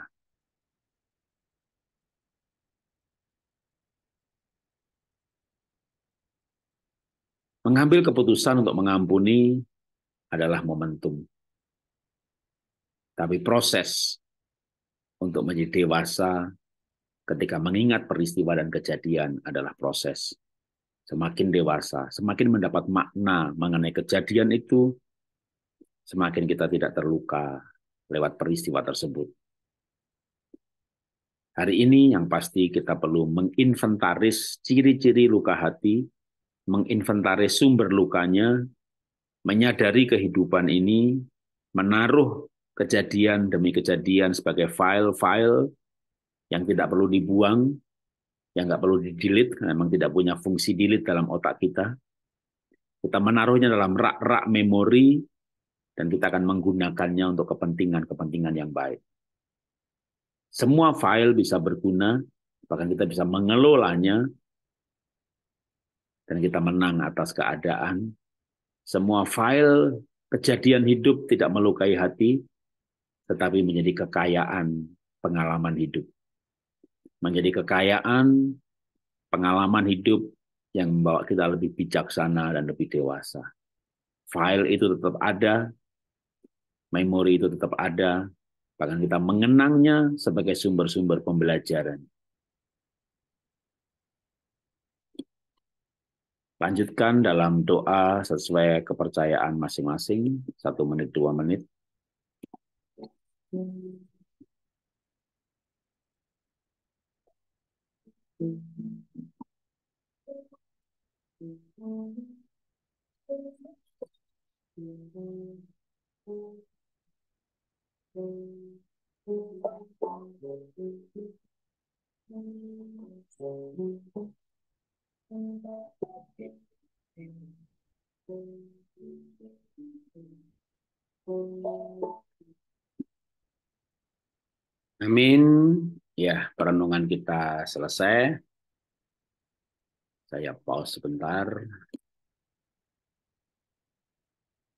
Mengambil keputusan untuk mengampuni adalah momentum. Tapi proses untuk menjadi dewasa ketika mengingat peristiwa dan kejadian adalah proses. Semakin dewasa, semakin mendapat makna mengenai kejadian itu, semakin kita tidak terluka lewat peristiwa tersebut. Hari ini yang pasti kita perlu menginventaris ciri-ciri luka hati, menginventaris sumber lukanya, menyadari kehidupan ini, menaruh kejadian demi kejadian sebagai file-file yang tidak perlu dibuang, yang nggak perlu di-delete, memang tidak punya fungsi delete dalam otak kita. Kita menaruhnya dalam rak-rak memori, dan kita akan menggunakannya untuk kepentingan-kepentingan yang baik. Semua file bisa berguna, bahkan kita bisa mengelolanya, dan kita menang atas keadaan. Semua file kejadian hidup tidak melukai hati, tetapi menjadi kekayaan pengalaman hidup menjadi kekayaan pengalaman hidup yang membawa kita lebih bijaksana dan lebih dewasa. File itu tetap ada, memori itu tetap ada, bahkan kita mengenangnya sebagai sumber-sumber pembelajaran. Lanjutkan dalam doa sesuai kepercayaan masing-masing, satu menit, dua menit. Hmm. Amin. Ya, perenungan kita selesai. Saya pause sebentar.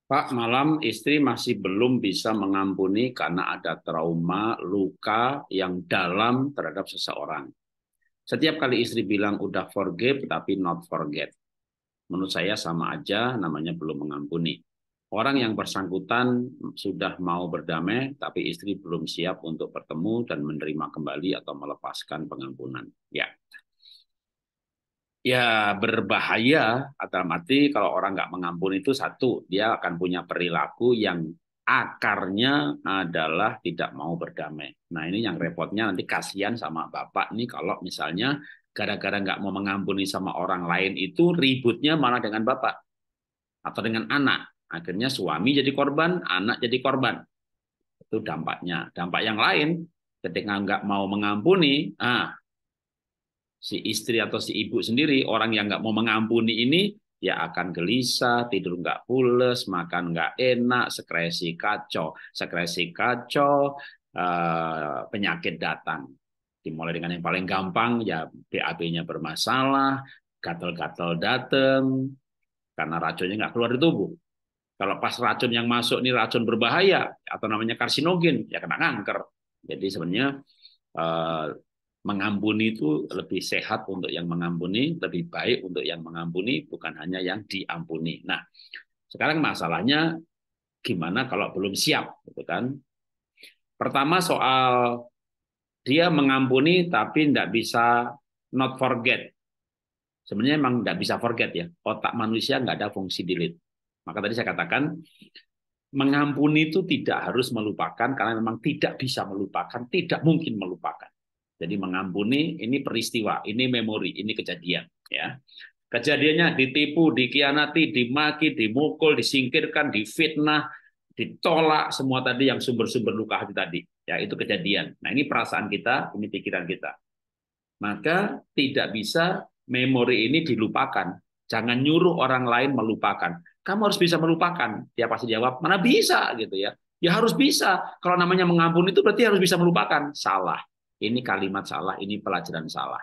Pak, malam istri masih belum bisa mengampuni karena ada trauma, luka yang dalam terhadap seseorang. Setiap kali istri bilang udah forgive tapi not forget. Menurut saya sama aja namanya belum mengampuni. Orang yang bersangkutan sudah mau berdamai, tapi istri belum siap untuk bertemu dan menerima kembali atau melepaskan pengampunan. Ya, ya berbahaya atau mati kalau orang nggak mengampuni itu satu, dia akan punya perilaku yang akarnya adalah tidak mau berdamai. Nah ini yang repotnya nanti kasihan sama bapak nih kalau misalnya gara-gara nggak mau mengampuni sama orang lain itu ributnya malah dengan bapak atau dengan anak Akhirnya suami jadi korban, anak jadi korban. Itu dampaknya. Dampak yang lain, ketika nggak mau mengampuni, ah, si istri atau si ibu sendiri, orang yang nggak mau mengampuni ini, ya akan gelisah, tidur nggak pules, makan nggak enak, sekresi kacau. Sekresi kacau, eh, penyakit datang. Dimulai dengan yang paling gampang, ya BAB-nya bermasalah, gatel-gatel datang, karena racunnya nggak keluar di tubuh. Kalau pas racun yang masuk ini racun berbahaya atau namanya karsinogen, ya kena kanker. Jadi sebenarnya eh, mengampuni itu lebih sehat untuk yang mengampuni, lebih baik untuk yang mengampuni, bukan hanya yang diampuni. Nah, sekarang masalahnya gimana kalau belum siap, gitu kan? Pertama soal dia mengampuni tapi tidak bisa not forget. Sebenarnya emang tidak bisa forget ya. Otak manusia nggak ada fungsi delete. Maka tadi saya katakan mengampuni itu tidak harus melupakan karena memang tidak bisa melupakan, tidak mungkin melupakan. Jadi mengampuni ini peristiwa, ini memori, ini kejadian ya. Kejadiannya ditipu, dikianati, dimaki, dimukul, disingkirkan, difitnah, ditolak semua tadi yang sumber-sumber luka hati tadi. Ya, itu kejadian. Nah, ini perasaan kita, ini pikiran kita. Maka tidak bisa memori ini dilupakan. Jangan nyuruh orang lain melupakan kamu harus bisa melupakan. Dia pasti jawab, mana bisa gitu ya. Ya harus bisa. Kalau namanya mengampuni itu berarti harus bisa melupakan. Salah. Ini kalimat salah, ini pelajaran salah.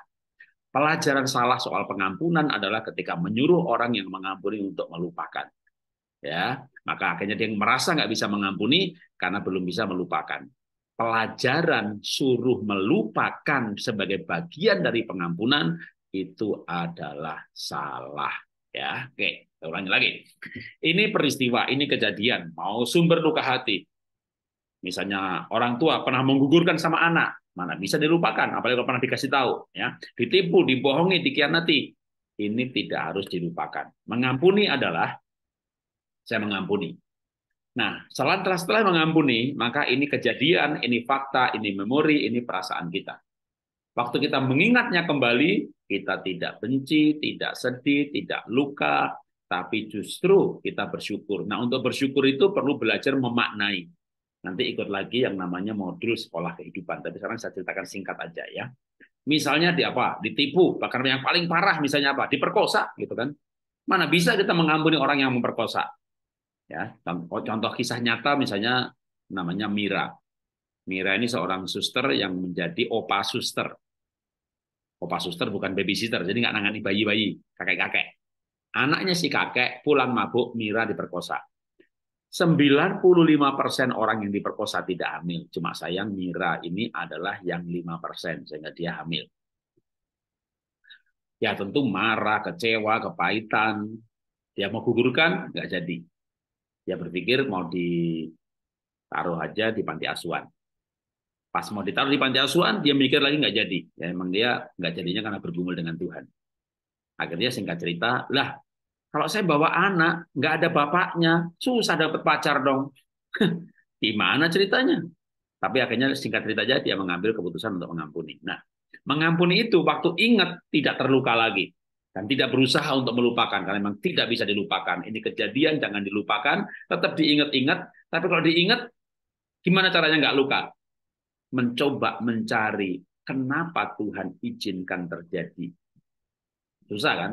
Pelajaran salah soal pengampunan adalah ketika menyuruh orang yang mengampuni untuk melupakan. Ya, maka akhirnya dia merasa nggak bisa mengampuni karena belum bisa melupakan. Pelajaran suruh melupakan sebagai bagian dari pengampunan itu adalah salah. Ya, oke, kita ulangi lagi. Ini peristiwa, ini kejadian, mau sumber luka hati. Misalnya orang tua pernah menggugurkan sama anak, mana bisa dilupakan, apalagi kalau pernah dikasih tahu, ya. Ditipu, dibohongi, dikianati. Ini tidak harus dilupakan. Mengampuni adalah saya mengampuni. Nah, setelah setelah mengampuni, maka ini kejadian, ini fakta, ini memori, ini perasaan kita. Waktu kita mengingatnya kembali, kita tidak benci, tidak sedih, tidak luka, tapi justru kita bersyukur. Nah, untuk bersyukur itu perlu belajar memaknai. Nanti ikut lagi yang namanya modul sekolah kehidupan. Tapi sekarang saya ceritakan singkat aja ya. Misalnya di apa? Ditipu, bahkan yang paling parah misalnya apa? Diperkosa gitu kan. Mana bisa kita mengampuni orang yang memperkosa? Ya, contoh kisah nyata misalnya namanya Mira. Mira ini seorang suster yang menjadi opa suster. Opa suster bukan babysitter, jadi nggak nangani bayi-bayi, kakek-kakek. Anaknya si kakek pulang mabuk, Mira diperkosa. 95% orang yang diperkosa tidak hamil. Cuma sayang Mira ini adalah yang 5% sehingga dia hamil. Ya tentu marah, kecewa, kepahitan. Dia ya mau gugurkan, nggak jadi. Dia berpikir mau ditaruh aja di panti asuhan. Pas mau ditaruh di panti asuhan, dia mikir lagi nggak jadi. Ya emang dia nggak jadinya karena bergumul dengan Tuhan. Akhirnya singkat cerita, lah kalau saya bawa anak, nggak ada bapaknya, susah dapat pacar dong. Gimana ceritanya? Tapi akhirnya singkat cerita aja dia mengambil keputusan untuk mengampuni. Nah, mengampuni itu waktu ingat tidak terluka lagi dan tidak berusaha untuk melupakan karena memang tidak bisa dilupakan. Ini kejadian jangan dilupakan, tetap diingat-ingat. Tapi kalau diingat, gimana caranya nggak luka? mencoba mencari kenapa Tuhan izinkan terjadi. Susah kan?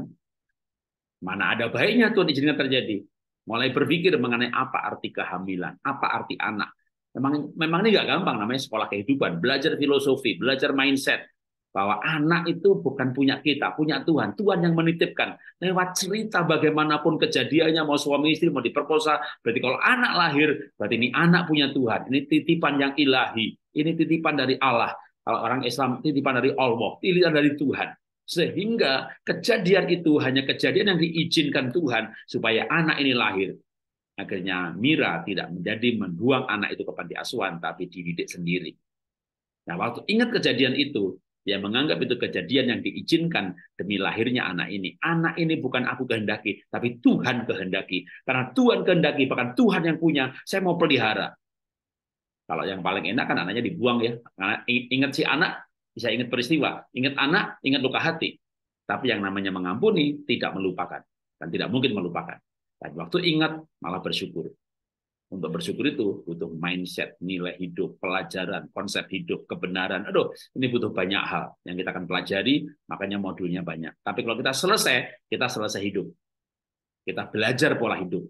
Mana ada baiknya Tuhan izinkan terjadi. Mulai berpikir mengenai apa arti kehamilan, apa arti anak. Memang, memang ini nggak gampang namanya sekolah kehidupan. Belajar filosofi, belajar mindset. Bahwa anak itu bukan punya kita, punya Tuhan. Tuhan yang menitipkan. Lewat cerita bagaimanapun kejadiannya, mau suami istri, mau diperkosa. Berarti kalau anak lahir, berarti ini anak punya Tuhan. Ini titipan yang ilahi ini titipan dari Allah. Kalau orang Islam titipan dari Allah, titipan dari Tuhan. Sehingga kejadian itu hanya kejadian yang diizinkan Tuhan supaya anak ini lahir. Akhirnya Mira tidak menjadi membuang anak itu ke panti asuhan, tapi dididik sendiri. Nah, waktu ingat kejadian itu, dia menganggap itu kejadian yang diizinkan demi lahirnya anak ini. Anak ini bukan aku kehendaki, tapi Tuhan kehendaki. Karena Tuhan kehendaki, bahkan Tuhan yang punya, saya mau pelihara. Kalau yang paling enak kan anaknya dibuang ya. Ingat si anak, bisa ingat peristiwa. Ingat anak, ingat luka hati. Tapi yang namanya mengampuni, tidak melupakan. Dan tidak mungkin melupakan. Dan waktu ingat, malah bersyukur. Untuk bersyukur itu butuh mindset, nilai hidup, pelajaran, konsep hidup, kebenaran. Aduh, ini butuh banyak hal yang kita akan pelajari, makanya modulnya banyak. Tapi kalau kita selesai, kita selesai hidup. Kita belajar pola hidup.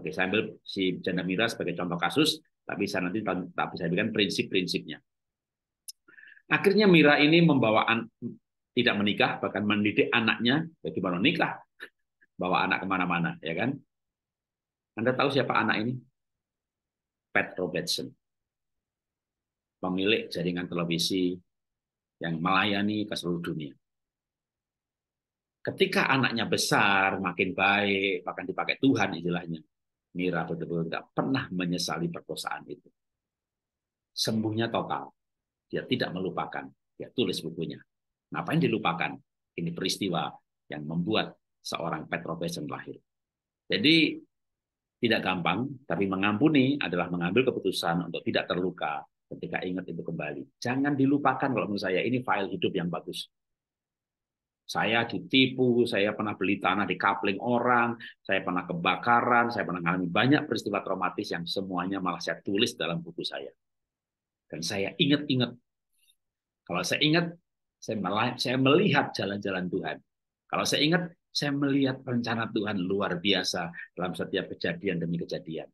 Oke, saya ambil si Janda Mira sebagai contoh kasus. Tak bisa nanti tak bisa berikan prinsip-prinsipnya. Akhirnya Mira ini membawa tidak menikah, bahkan mendidik anaknya bagaimana nikah, bawa anak kemana-mana, ya kan? Anda tahu siapa anak ini? Pat Robertson, pemilik jaringan televisi yang melayani ke seluruh dunia. Ketika anaknya besar, makin baik, bahkan dipakai Tuhan istilahnya. Mira betul-betul nggak pernah menyesali perkosaan itu. Sembuhnya total. Dia tidak melupakan. Dia tulis bukunya. Ngapain dilupakan? Ini peristiwa yang membuat seorang Petro lahir. Jadi tidak gampang, tapi mengampuni adalah mengambil keputusan untuk tidak terluka ketika ingat itu kembali. Jangan dilupakan kalau menurut saya ini file hidup yang bagus. Saya ditipu, saya pernah beli tanah di kapling orang, saya pernah kebakaran, saya pernah mengalami banyak peristiwa traumatis yang semuanya malah saya tulis dalam buku saya. Dan saya ingat-ingat. Kalau saya ingat, saya melihat jalan-jalan Tuhan. Kalau saya ingat, saya melihat rencana Tuhan luar biasa dalam setiap kejadian demi kejadian.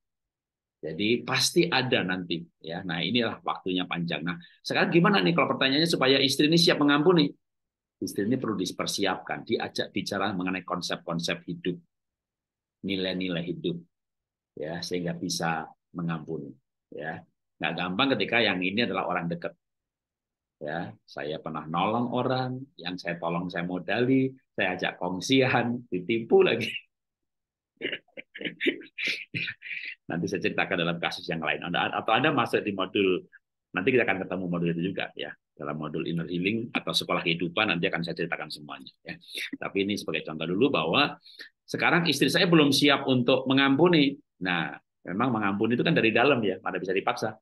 Jadi pasti ada nanti ya. Nah, inilah waktunya panjang. Nah, sekarang gimana nih kalau pertanyaannya supaya istri ini siap mengampuni? istri ini perlu dipersiapkan, diajak bicara mengenai konsep-konsep hidup, nilai-nilai hidup, ya sehingga bisa mengampuni. Ya, nggak gampang ketika yang ini adalah orang dekat. Ya, saya pernah nolong orang, yang saya tolong saya modali, saya ajak kongsian, ditipu lagi. Nanti saya ceritakan dalam kasus yang lain. Atau Anda masuk di modul Nanti kita akan ketemu modul itu juga ya dalam modul inner healing atau sekolah kehidupan nanti akan saya ceritakan semuanya ya. Tapi ini sebagai contoh dulu bahwa sekarang istri saya belum siap untuk mengampuni. Nah, memang mengampuni itu kan dari dalam ya, mana bisa dipaksa.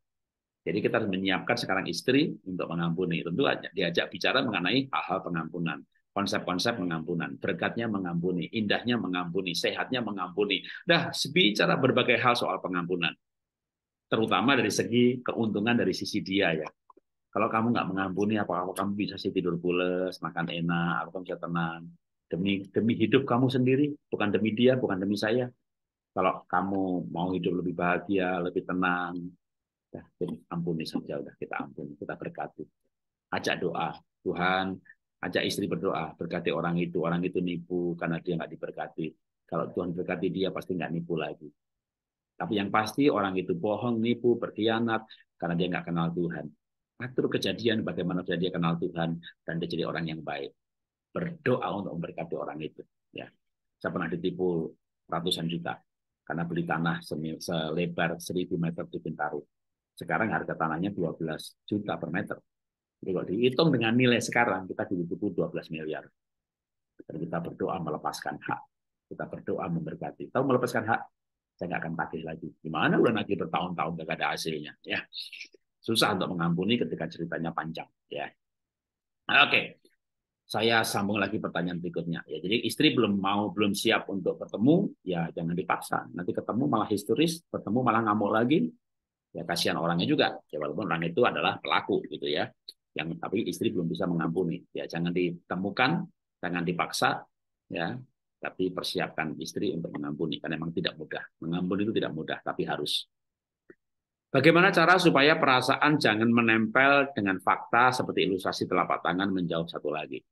Jadi kita harus menyiapkan sekarang istri untuk mengampuni. Tentu aja diajak bicara mengenai hal-hal pengampunan, konsep-konsep pengampunan, berkatnya mengampuni, indahnya mengampuni, sehatnya mengampuni. Dah bicara berbagai hal soal pengampunan terutama dari segi keuntungan dari sisi dia ya. Kalau kamu nggak mengampuni, apa apa kamu bisa sih tidur pulas makan enak, apa kamu bisa tenang demi demi hidup kamu sendiri, bukan demi dia, bukan demi saya. Kalau kamu mau hidup lebih bahagia, lebih tenang, ya, jadi ampuni saja udah kita ampuni, kita berkati. Ajak doa, Tuhan, ajak istri berdoa, berkati orang itu, orang itu nipu karena dia nggak diberkati. Kalau Tuhan berkati dia pasti nggak nipu lagi. Tapi yang pasti orang itu bohong, nipu, berkhianat karena dia nggak kenal Tuhan. Atur kejadian bagaimana supaya dia kenal Tuhan dan dia jadi orang yang baik. Berdoa untuk memberkati orang itu. Ya, saya pernah ditipu ratusan juta karena beli tanah selebar seribu meter di Bintaro. Sekarang harga tanahnya 12 juta per meter. Jadi kalau dihitung dengan nilai sekarang, kita ditipu 12 miliar. Dan kita berdoa melepaskan hak. Kita berdoa memberkati. Tahu melepaskan hak? saya nggak akan pakai lagi. Gimana udah nanti bertahun-tahun gak ada hasilnya, ya. Susah untuk mengampuni ketika ceritanya panjang, ya. Oke. Okay. Saya sambung lagi pertanyaan berikutnya. Ya, jadi istri belum mau, belum siap untuk bertemu, ya jangan dipaksa. Nanti ketemu malah historis, bertemu malah ngamuk lagi. Ya kasihan orangnya juga. Ya walaupun orang itu adalah pelaku gitu ya. Yang tapi istri belum bisa mengampuni. Ya jangan ditemukan, jangan dipaksa, ya tapi persiapkan istri untuk mengampuni, karena memang tidak mudah. Mengampuni itu tidak mudah, tapi harus. Bagaimana cara supaya perasaan jangan menempel dengan fakta seperti ilustrasi telapak tangan menjauh satu lagi?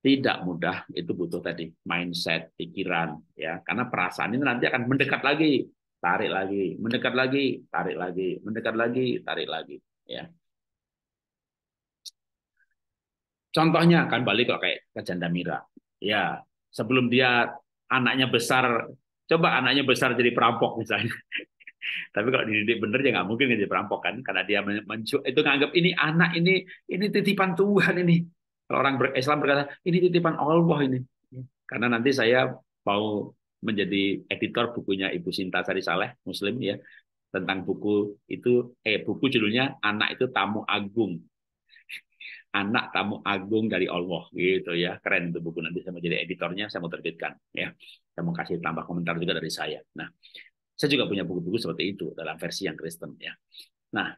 Tidak mudah, itu butuh tadi mindset, pikiran, ya. Karena perasaan ini nanti akan mendekat lagi, tarik lagi, mendekat lagi, tarik lagi, mendekat lagi, tarik lagi, ya. Contohnya akan balik kalau kayak ke janda mira. Ya, sebelum dia anaknya besar, coba anaknya besar jadi perampok misalnya. Tapi kalau dididik bener ya nggak mungkin jadi perampok kan, karena dia mencu itu nganggap ini anak ini ini titipan Tuhan ini. Kalau orang Islam berkata ini titipan Allah ini, karena nanti saya mau menjadi editor bukunya Ibu Sinta Sari Saleh Muslim ya tentang buku itu eh buku judulnya anak itu tamu agung anak tamu agung dari Allah gitu ya. Keren itu buku nanti saya mau jadi editornya, saya mau terbitkan ya. Saya mau kasih tambah komentar juga dari saya. Nah, saya juga punya buku-buku seperti itu dalam versi yang Kristen ya. Nah,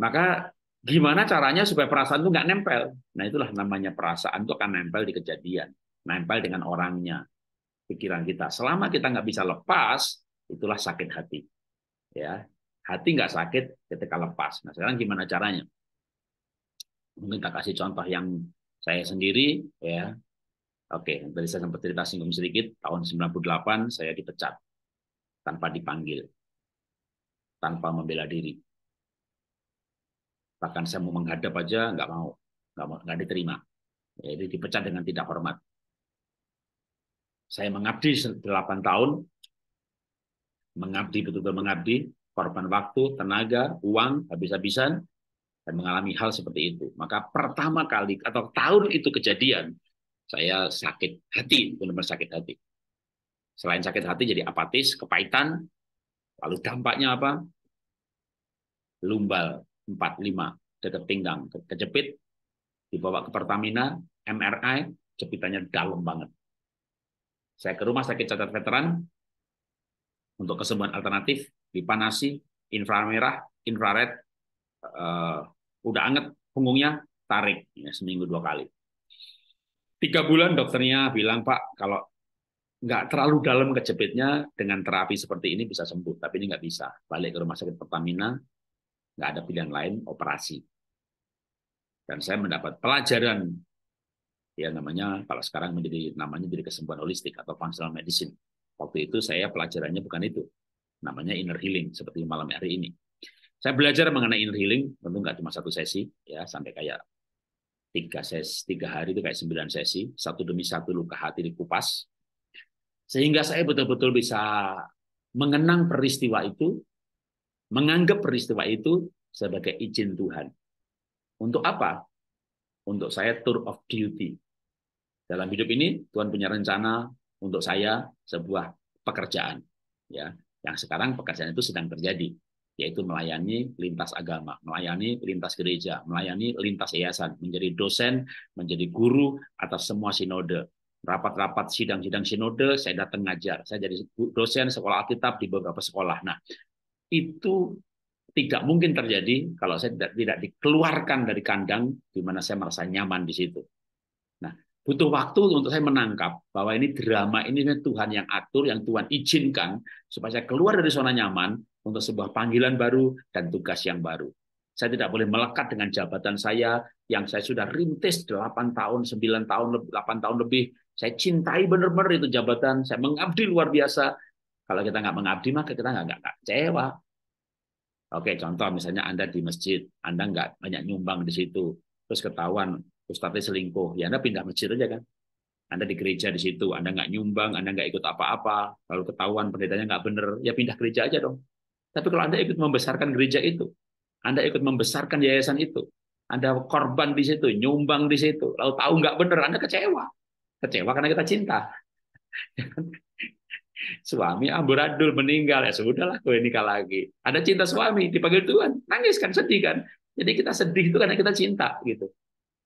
maka gimana caranya supaya perasaan itu nggak nempel? Nah, itulah namanya perasaan itu akan nempel di kejadian, nempel dengan orangnya, pikiran kita. Selama kita nggak bisa lepas, itulah sakit hati. Ya, hati nggak sakit ketika lepas. Nah, sekarang gimana caranya? mungkin tak kasih contoh yang saya sendiri ya oke tadi saya sempat cerita singgung sedikit tahun 98 saya dipecat tanpa dipanggil tanpa membela diri bahkan saya mau menghadap aja nggak mau nggak mau nggak diterima jadi dipecat dengan tidak hormat saya mengabdi 8 tahun mengabdi betul-betul mengabdi korban waktu tenaga uang habis-habisan dan mengalami hal seperti itu. Maka pertama kali atau tahun itu kejadian, saya sakit hati, benar-benar sakit hati. Selain sakit hati jadi apatis, kepahitan, lalu dampaknya apa? Lumbal 45, dekat pinggang, ke kejepit, dibawa ke Pertamina, MRI, jepitannya dalam banget. Saya ke rumah sakit cacat veteran untuk kesembuhan alternatif, dipanasi, inframerah, infrared, uh, udah anget punggungnya tarik ya, seminggu dua kali tiga bulan dokternya bilang pak kalau nggak terlalu dalam kejepitnya dengan terapi seperti ini bisa sembuh tapi ini nggak bisa balik ke rumah sakit Pertamina nggak ada pilihan lain operasi dan saya mendapat pelajaran ya namanya kalau sekarang menjadi namanya jadi kesembuhan holistik atau functional medicine waktu itu saya pelajarannya bukan itu namanya inner healing seperti malam hari ini saya belajar mengenai inner healing, tentu nggak cuma satu sesi, ya sampai kayak tiga sesi, tiga hari itu kayak sembilan sesi, satu demi satu luka hati dikupas, sehingga saya betul-betul bisa mengenang peristiwa itu, menganggap peristiwa itu sebagai izin Tuhan. Untuk apa? Untuk saya tour of duty. Dalam hidup ini Tuhan punya rencana untuk saya sebuah pekerjaan, ya yang sekarang pekerjaan itu sedang terjadi yaitu melayani lintas agama, melayani lintas gereja, melayani lintas yayasan, menjadi dosen, menjadi guru atas semua sinode. Rapat-rapat sidang-sidang sinode, saya datang ngajar, saya jadi dosen sekolah Alkitab di beberapa sekolah. Nah, itu tidak mungkin terjadi kalau saya tidak, tidak dikeluarkan dari kandang di mana saya merasa nyaman di situ butuh waktu untuk saya menangkap bahwa ini drama ini Tuhan yang atur, yang Tuhan izinkan supaya saya keluar dari zona nyaman untuk sebuah panggilan baru dan tugas yang baru. Saya tidak boleh melekat dengan jabatan saya yang saya sudah rintis 8 tahun, 9 tahun, 8 tahun lebih. Saya cintai benar-benar itu jabatan, saya mengabdi luar biasa. Kalau kita nggak mengabdi, maka kita nggak, nggak, nggak kecewa. Oke, contoh misalnya Anda di masjid, Anda nggak banyak nyumbang di situ, terus ketahuan Ustadznya selingkuh, ya Anda pindah masjid aja kan. Anda di gereja di situ, Anda nggak nyumbang, Anda nggak ikut apa-apa, lalu ketahuan pendetanya nggak bener, ya pindah gereja aja dong. Tapi kalau Anda ikut membesarkan gereja itu, Anda ikut membesarkan yayasan itu, Anda korban di situ, nyumbang di situ, lalu tahu nggak bener, Anda kecewa. Kecewa karena kita cinta. Ya kan? suami amburadul ah, meninggal ya sudahlah gue nikah lagi ada cinta suami dipanggil Tuhan nangis kan sedih kan jadi kita sedih itu karena kita cinta gitu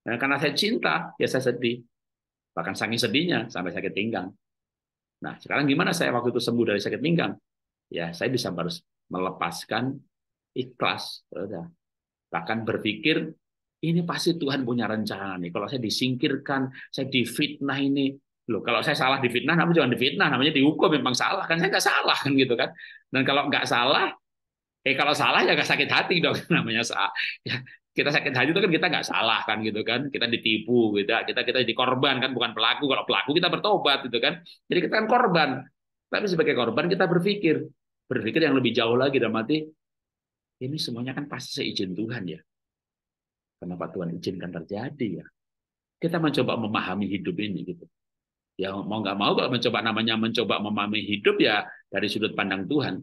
dan karena saya cinta, ya saya sedih. Bahkan saking sedihnya sampai sakit pinggang. Nah, sekarang gimana saya waktu itu sembuh dari sakit pinggang? Ya, saya bisa harus melepaskan ikhlas. Ya Bahkan berpikir, ini pasti Tuhan punya rencana nih. Kalau saya disingkirkan, saya difitnah ini. Loh, kalau saya salah difitnah, namanya jangan difitnah. Namanya dihukum, memang salah. Kan saya nggak salah, kan gitu kan. Dan kalau nggak salah, Eh kalau salah ya nggak sakit hati dong namanya salah. Ya, kita sakit hati itu kan kita nggak salah kan gitu kan kita ditipu gitu kita kita jadi korban kan bukan pelaku kalau pelaku kita bertobat gitu kan jadi kita kan korban tapi sebagai korban kita berpikir berpikir yang lebih jauh lagi dan mati ini semuanya kan pasti seizin Tuhan ya kenapa Tuhan izinkan terjadi ya kita mencoba memahami hidup ini gitu ya mau nggak mau kalau mencoba namanya mencoba memahami hidup ya dari sudut pandang Tuhan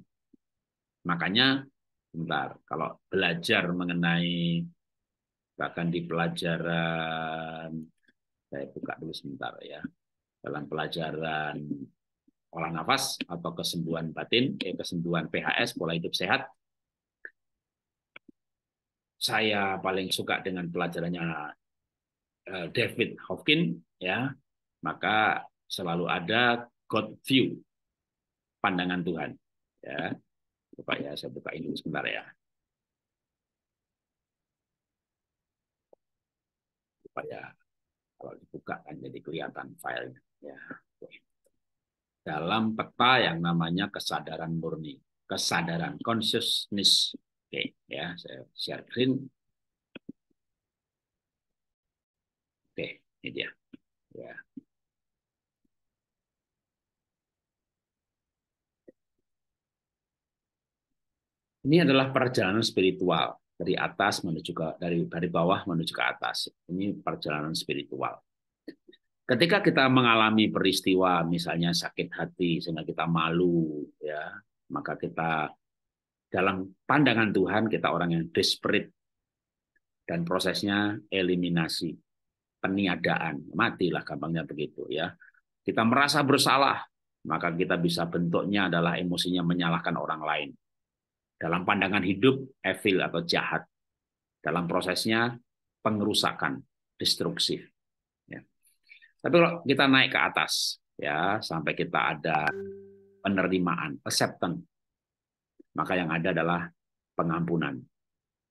makanya bentar kalau belajar mengenai bahkan di pelajaran saya buka dulu sebentar ya dalam pelajaran olah nafas atau kesembuhan batin eh, kesembuhan PHS pola hidup sehat saya paling suka dengan pelajarannya eh, David Hawking ya maka selalu ada God view pandangan Tuhan ya coba ya saya buka dulu sebentar ya supaya kalau dibuka kan jadi kelihatan filenya. Ya. Dalam peta yang namanya kesadaran murni, kesadaran consciousness. Oke, ya saya share screen. Oke, ini dia. Ya. Ini adalah perjalanan spiritual dari atas menuju ke dari dari bawah menuju ke atas. Ini perjalanan spiritual. Ketika kita mengalami peristiwa misalnya sakit hati sehingga kita malu ya, maka kita dalam pandangan Tuhan kita orang yang desperate dan prosesnya eliminasi, peniadaan, matilah gampangnya begitu ya. Kita merasa bersalah, maka kita bisa bentuknya adalah emosinya menyalahkan orang lain. Dalam pandangan hidup, evil atau jahat. Dalam prosesnya, pengerusakan, destruktif. Ya. Tapi kalau kita naik ke atas, ya sampai kita ada penerimaan, acceptance, maka yang ada adalah pengampunan.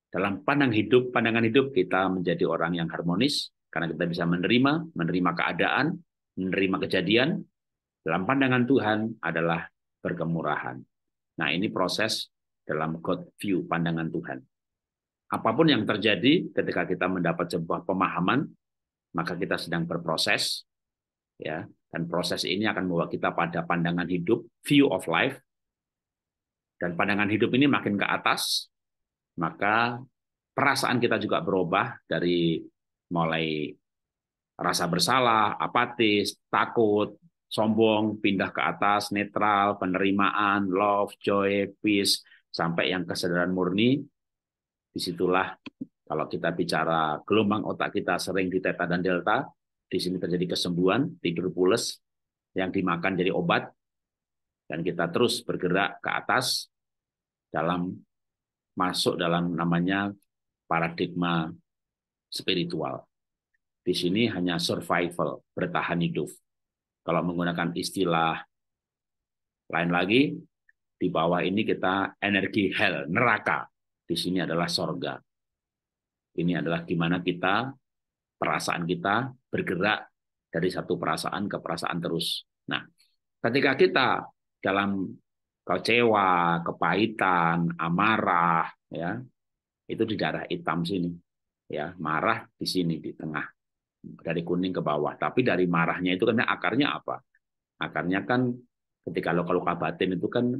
Dalam pandang hidup, pandangan hidup kita menjadi orang yang harmonis karena kita bisa menerima, menerima keadaan, menerima kejadian. Dalam pandangan Tuhan adalah berkemurahan. Nah, ini proses dalam God view, pandangan Tuhan. Apapun yang terjadi ketika kita mendapat sebuah pemahaman, maka kita sedang berproses ya, dan proses ini akan membawa kita pada pandangan hidup, view of life. Dan pandangan hidup ini makin ke atas, maka perasaan kita juga berubah dari mulai rasa bersalah, apatis, takut, sombong, pindah ke atas, netral, penerimaan, love, joy, peace, sampai yang kesadaran murni, disitulah kalau kita bicara gelombang otak kita sering di teta dan delta, di sini terjadi kesembuhan, tidur pulas yang dimakan jadi obat, dan kita terus bergerak ke atas dalam masuk dalam namanya paradigma spiritual. Di sini hanya survival, bertahan hidup. Kalau menggunakan istilah lain lagi, di bawah ini kita energi hell, neraka. Di sini adalah sorga. Ini adalah gimana kita, perasaan kita bergerak dari satu perasaan ke perasaan terus. Nah, ketika kita dalam kecewa, kepahitan, amarah, ya itu di daerah hitam sini, ya marah di sini di tengah dari kuning ke bawah. Tapi dari marahnya itu kan akarnya apa? Akarnya kan ketika luka-luka batin itu kan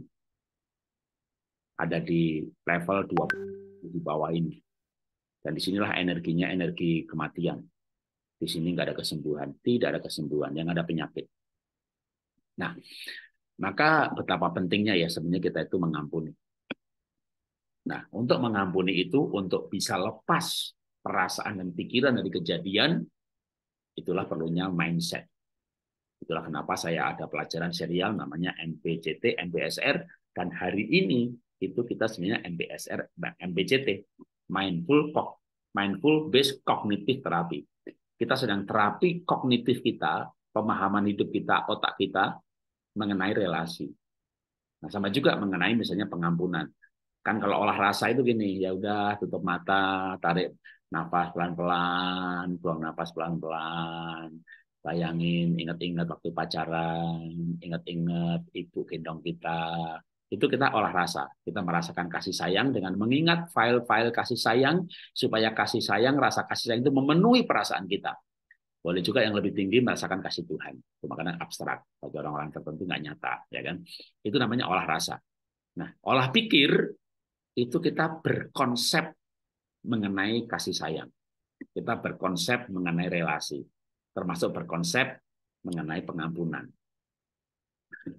ada di level 20 di bawah ini. Dan disinilah energinya energi kematian. Di sini nggak ada kesembuhan, tidak ada kesembuhan, yang ada penyakit. Nah, maka betapa pentingnya ya sebenarnya kita itu mengampuni. Nah, untuk mengampuni itu, untuk bisa lepas perasaan dan pikiran dari kejadian, itulah perlunya mindset. Itulah kenapa saya ada pelajaran serial namanya MPCT, MBSR, dan hari ini itu kita sebenarnya MBSR, MBCT, Mindful Cog, Mindful Based Cognitive Therapy. Kita sedang terapi kognitif kita, pemahaman hidup kita, otak kita mengenai relasi. Nah, sama juga mengenai misalnya pengampunan. Kan kalau olah rasa itu gini, ya udah tutup mata, tarik nafas pelan-pelan, buang nafas pelan-pelan, bayangin, ingat-ingat waktu pacaran, ingat-ingat ibu gendong kita, itu kita olah rasa. Kita merasakan kasih sayang dengan mengingat file-file kasih sayang supaya kasih sayang, rasa kasih sayang itu memenuhi perasaan kita. Boleh juga yang lebih tinggi merasakan kasih Tuhan. Itu karena abstrak. Bagi orang-orang tertentu nggak nyata, ya kan? Itu namanya olah rasa. Nah, olah pikir itu kita berkonsep mengenai kasih sayang. Kita berkonsep mengenai relasi, termasuk berkonsep mengenai pengampunan.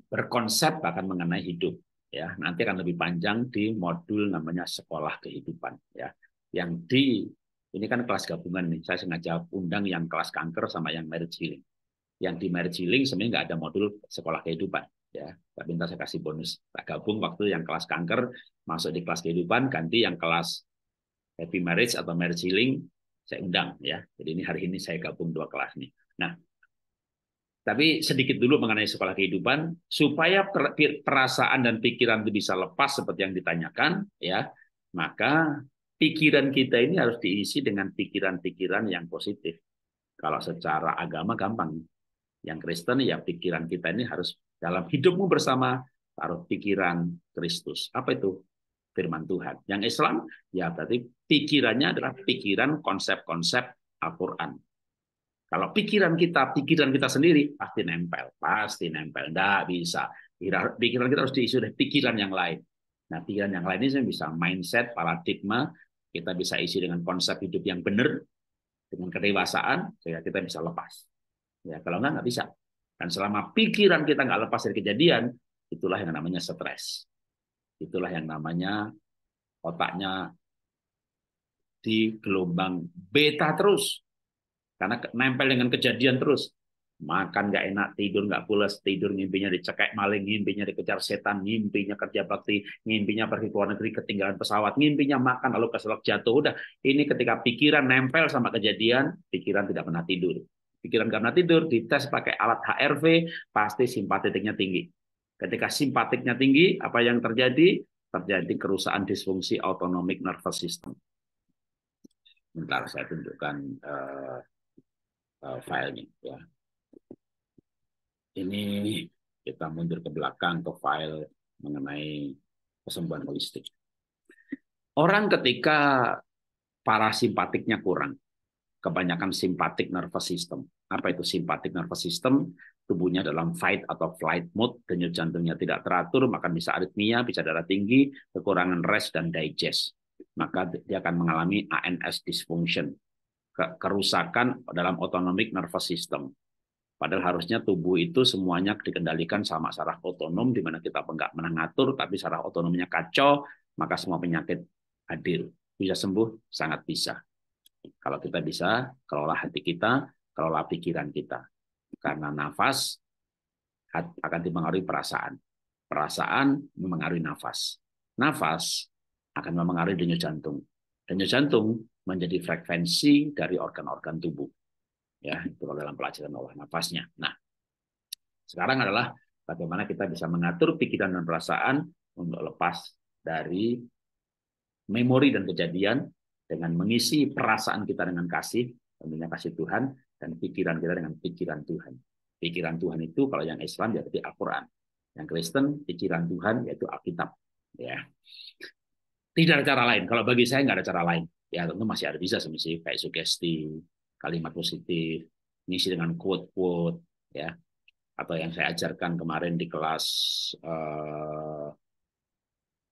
Berkonsep bahkan mengenai hidup ya nanti akan lebih panjang di modul namanya sekolah kehidupan ya yang di ini kan kelas gabungan nih saya sengaja undang yang kelas kanker sama yang marriage healing yang di marriage healing sebenarnya nggak ada modul sekolah kehidupan ya tapi nanti saya kasih bonus tak gabung waktu yang kelas kanker masuk di kelas kehidupan ganti yang kelas happy marriage atau marriage healing saya undang ya jadi ini hari ini saya gabung dua kelas nih nah tapi sedikit dulu mengenai sekolah kehidupan supaya perasaan dan pikiran itu bisa lepas seperti yang ditanyakan ya. Maka pikiran kita ini harus diisi dengan pikiran-pikiran yang positif. Kalau secara agama gampang. Yang Kristen ya pikiran kita ini harus dalam hidupmu bersama taruh pikiran Kristus. Apa itu? Firman Tuhan. Yang Islam ya berarti pikirannya adalah pikiran konsep-konsep Al-Qur'an kalau pikiran kita, pikiran kita sendiri pasti nempel, pasti nempel. Tidak bisa. Pikiran kita harus diisi oleh pikiran yang lain. Nah, pikiran yang lain ini bisa mindset, paradigma, kita bisa isi dengan konsep hidup yang benar, dengan kedewasaan, sehingga kita bisa lepas. Ya, kalau enggak, enggak bisa. Dan selama pikiran kita enggak lepas dari kejadian, itulah yang namanya stres. Itulah yang namanya otaknya di gelombang beta terus karena nempel dengan kejadian terus. Makan nggak enak, tidur nggak pulas, tidur mimpinya dicekek maling, mimpinya dikejar setan, mimpinya kerja bakti, mimpinya pergi ke luar negeri, ketinggalan pesawat, mimpinya makan lalu keselak jatuh. Udah, ini ketika pikiran nempel sama kejadian, pikiran tidak pernah tidur. Pikiran nggak pernah tidur, dites pakai alat HRV, pasti simpatiknya tinggi. Ketika simpatiknya tinggi, apa yang terjadi? Terjadi kerusakan disfungsi autonomic nervous system. Bentar, saya tunjukkan uh, uh, filenya. Ya. Ini kita mundur ke belakang ke file mengenai kesembuhan holistik. Orang ketika parasimpatiknya kurang, kebanyakan simpatik nervous system. Apa itu simpatik nervous system? Tubuhnya dalam fight atau flight mode, denyut jantungnya tidak teratur, maka bisa aritmia, bisa darah tinggi, kekurangan rest dan digest. Maka dia akan mengalami ANS dysfunction kerusakan dalam autonomic nervous system. Padahal harusnya tubuh itu semuanya dikendalikan sama saraf otonom, di mana kita nggak mengatur, tapi saraf otonomnya kacau, maka semua penyakit hadir. Bisa sembuh? Sangat bisa. Kalau kita bisa, kelola hati kita, kelola pikiran kita. Karena nafas akan dipengaruhi perasaan. Perasaan mempengaruhi nafas. Nafas akan mempengaruhi denyut jantung. Denyut jantung menjadi frekuensi dari organ-organ tubuh. Ya, itu dalam pelajaran olah nafasnya. Nah, sekarang adalah bagaimana kita bisa mengatur pikiran dan perasaan untuk lepas dari memori dan kejadian dengan mengisi perasaan kita dengan kasih, tentunya kasih Tuhan, dan pikiran kita dengan pikiran Tuhan. Pikiran Tuhan itu kalau yang Islam ya berarti Al-Quran. Yang Kristen, pikiran Tuhan yaitu Alkitab. Ya. Tidak ada cara lain. Kalau bagi saya nggak ada cara lain ya tentu masih ada bisa semisal kayak sugesti, kalimat positif, ngisi dengan quote-quote, ya atau yang saya ajarkan kemarin di kelas uh,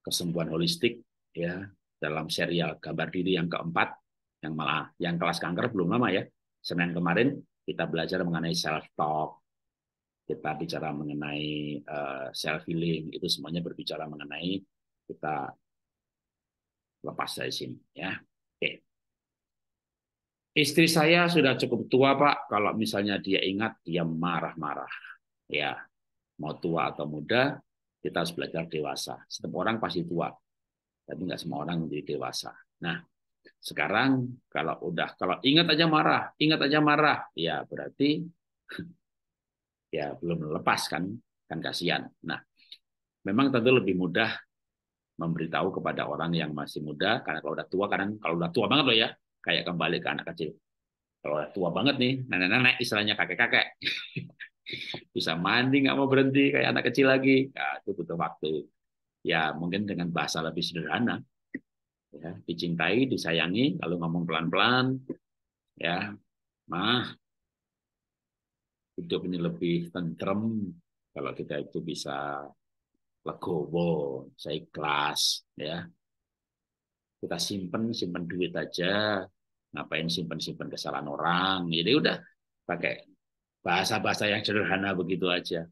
kesembuhan holistik ya dalam serial gambar diri yang keempat yang malah yang kelas kanker belum lama ya senin kemarin kita belajar mengenai self talk kita bicara mengenai uh, eh, self healing itu semuanya berbicara mengenai kita lepas dari sini ya Istri saya sudah cukup tua, Pak. Kalau misalnya dia ingat, dia marah-marah. Ya, mau tua atau muda, kita harus belajar dewasa. Setiap orang pasti tua, tapi nggak semua orang menjadi dewasa. Nah, sekarang kalau udah kalau ingat aja marah, ingat aja marah, ya berarti ya belum lepas kan, kan kasihan. Nah, memang tentu lebih mudah memberitahu kepada orang yang masih muda karena kalau udah tua kadang kalau udah tua banget loh ya kayak kembali ke anak kecil. Kalau tua banget nih, nenek-nenek istilahnya kakek-kakek. Bisa mandi nggak mau berhenti kayak anak kecil lagi. Ya, itu butuh waktu. Ya mungkin dengan bahasa lebih sederhana. Ya, dicintai, disayangi, lalu ngomong pelan-pelan. Ya, mah hidup ini lebih tentrem kalau kita itu bisa legowo, saya ikhlas, ya kita simpen simpen duit aja ngapain simpen simpen kesalahan orang. Jadi udah pakai bahasa-bahasa yang sederhana begitu aja.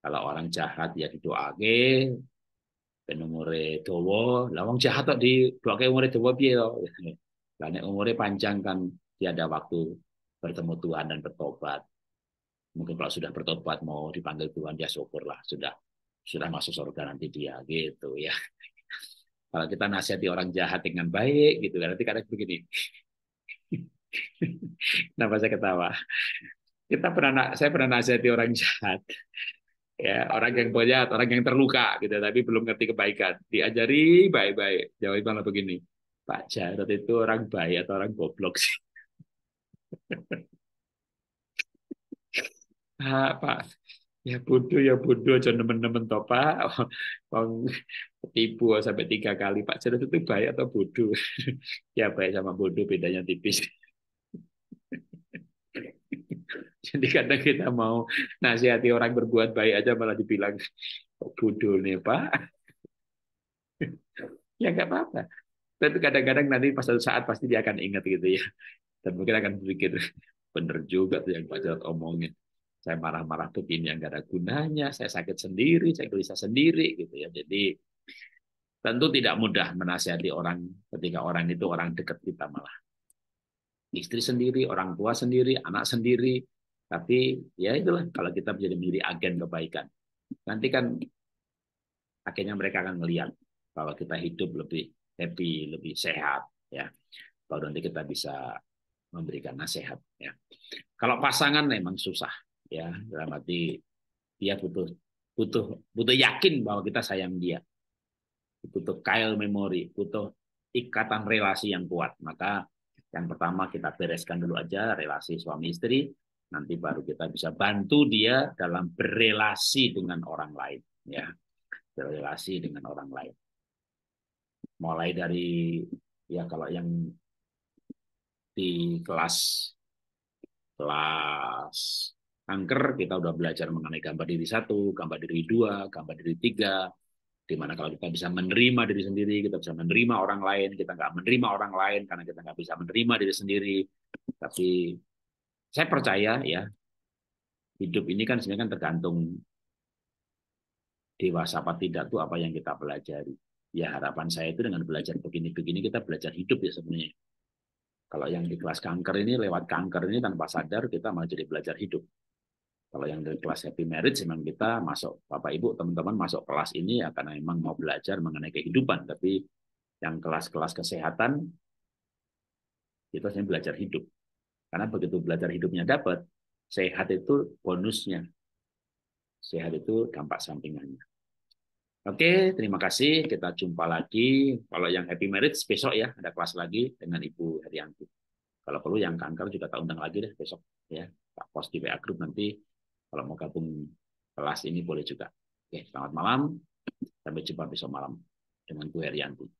Kalau orang jahat ya didoake, ben umure lawang lah wong jahat kok didoake umure dawa piye to. Lah nek umure panjang kan dia ada waktu bertemu Tuhan dan bertobat. Mungkin kalau sudah bertobat mau dipanggil Tuhan ya syukur syukurlah sudah sudah masuk surga nanti dia gitu ya. Kalau kita nasihati orang jahat dengan baik gitu kan nanti kadang begini, Kenapa saya ketawa? Kita pernah, saya pernah nasihati orang jahat, ya orang yang jahat, orang yang terluka gitu, tapi belum ngerti kebaikan. Diajari baik-baik, malah begini, Pak Jarot itu orang baik atau orang goblok sih? ah, Pak, ya bodoh ya bodoh aja teman-teman toh Pak. Wong tipu sampai tiga kali Pak Jarot itu baik atau bodoh? ya baik sama bodoh bedanya tipis. Jadi kadang kita mau nasihati orang berbuat baik aja malah dibilang bodoh nih Pak. ya nggak apa-apa. Tapi kadang-kadang nanti pas satu saat pasti dia akan ingat gitu ya. Dan mungkin akan berpikir, bener juga tuh yang Pak Jarod omongin. Saya marah-marah begini yang gak ada gunanya, saya sakit sendiri, saya gelisah sendiri gitu ya. Jadi tentu tidak mudah menasihati orang ketika orang itu orang dekat kita malah istri sendiri, orang tua sendiri, anak sendiri, tapi ya itulah kalau kita menjadi menjadi agen kebaikan. Nanti kan akhirnya mereka akan melihat bahwa kita hidup lebih happy, lebih sehat ya. kalau nanti kita bisa memberikan nasihat ya. Kalau pasangan memang susah ya, dalam arti dia butuh butuh butuh yakin bahwa kita sayang dia. Butuh kail memori, butuh ikatan relasi yang kuat. Maka yang pertama kita bereskan dulu aja relasi suami istri, nanti baru kita bisa bantu dia dalam berrelasi dengan orang lain ya berrelasi dengan orang lain mulai dari ya kalau yang di kelas kelas angker kita udah belajar mengenai gambar diri satu gambar diri dua gambar diri tiga dimana kalau kita bisa menerima diri sendiri kita bisa menerima orang lain kita nggak menerima orang lain karena kita nggak bisa menerima diri sendiri tapi saya percaya ya hidup ini kan sebenarnya kan tergantung dewasa apa tidak tuh apa yang kita pelajari. Ya harapan saya itu dengan belajar begini-begini kita belajar hidup ya sebenarnya. Kalau yang di kelas kanker ini lewat kanker ini tanpa sadar kita malah jadi belajar hidup. Kalau yang dari kelas happy marriage memang kita masuk Bapak Ibu teman-teman masuk kelas ini ya karena memang mau belajar mengenai kehidupan tapi yang kelas-kelas kesehatan kita sebenarnya belajar hidup. Karena begitu belajar hidupnya dapat, sehat itu bonusnya. Sehat itu dampak sampingannya. Oke, terima kasih. Kita jumpa lagi. Kalau yang happy marriage besok ya, ada kelas lagi dengan Ibu Herianti. Kalau perlu yang kanker juga tak undang lagi deh besok ya. Tak post di WA group nanti kalau mau gabung kelas ini boleh juga. Oke, selamat malam. Sampai jumpa besok malam dengan Bu Herianti.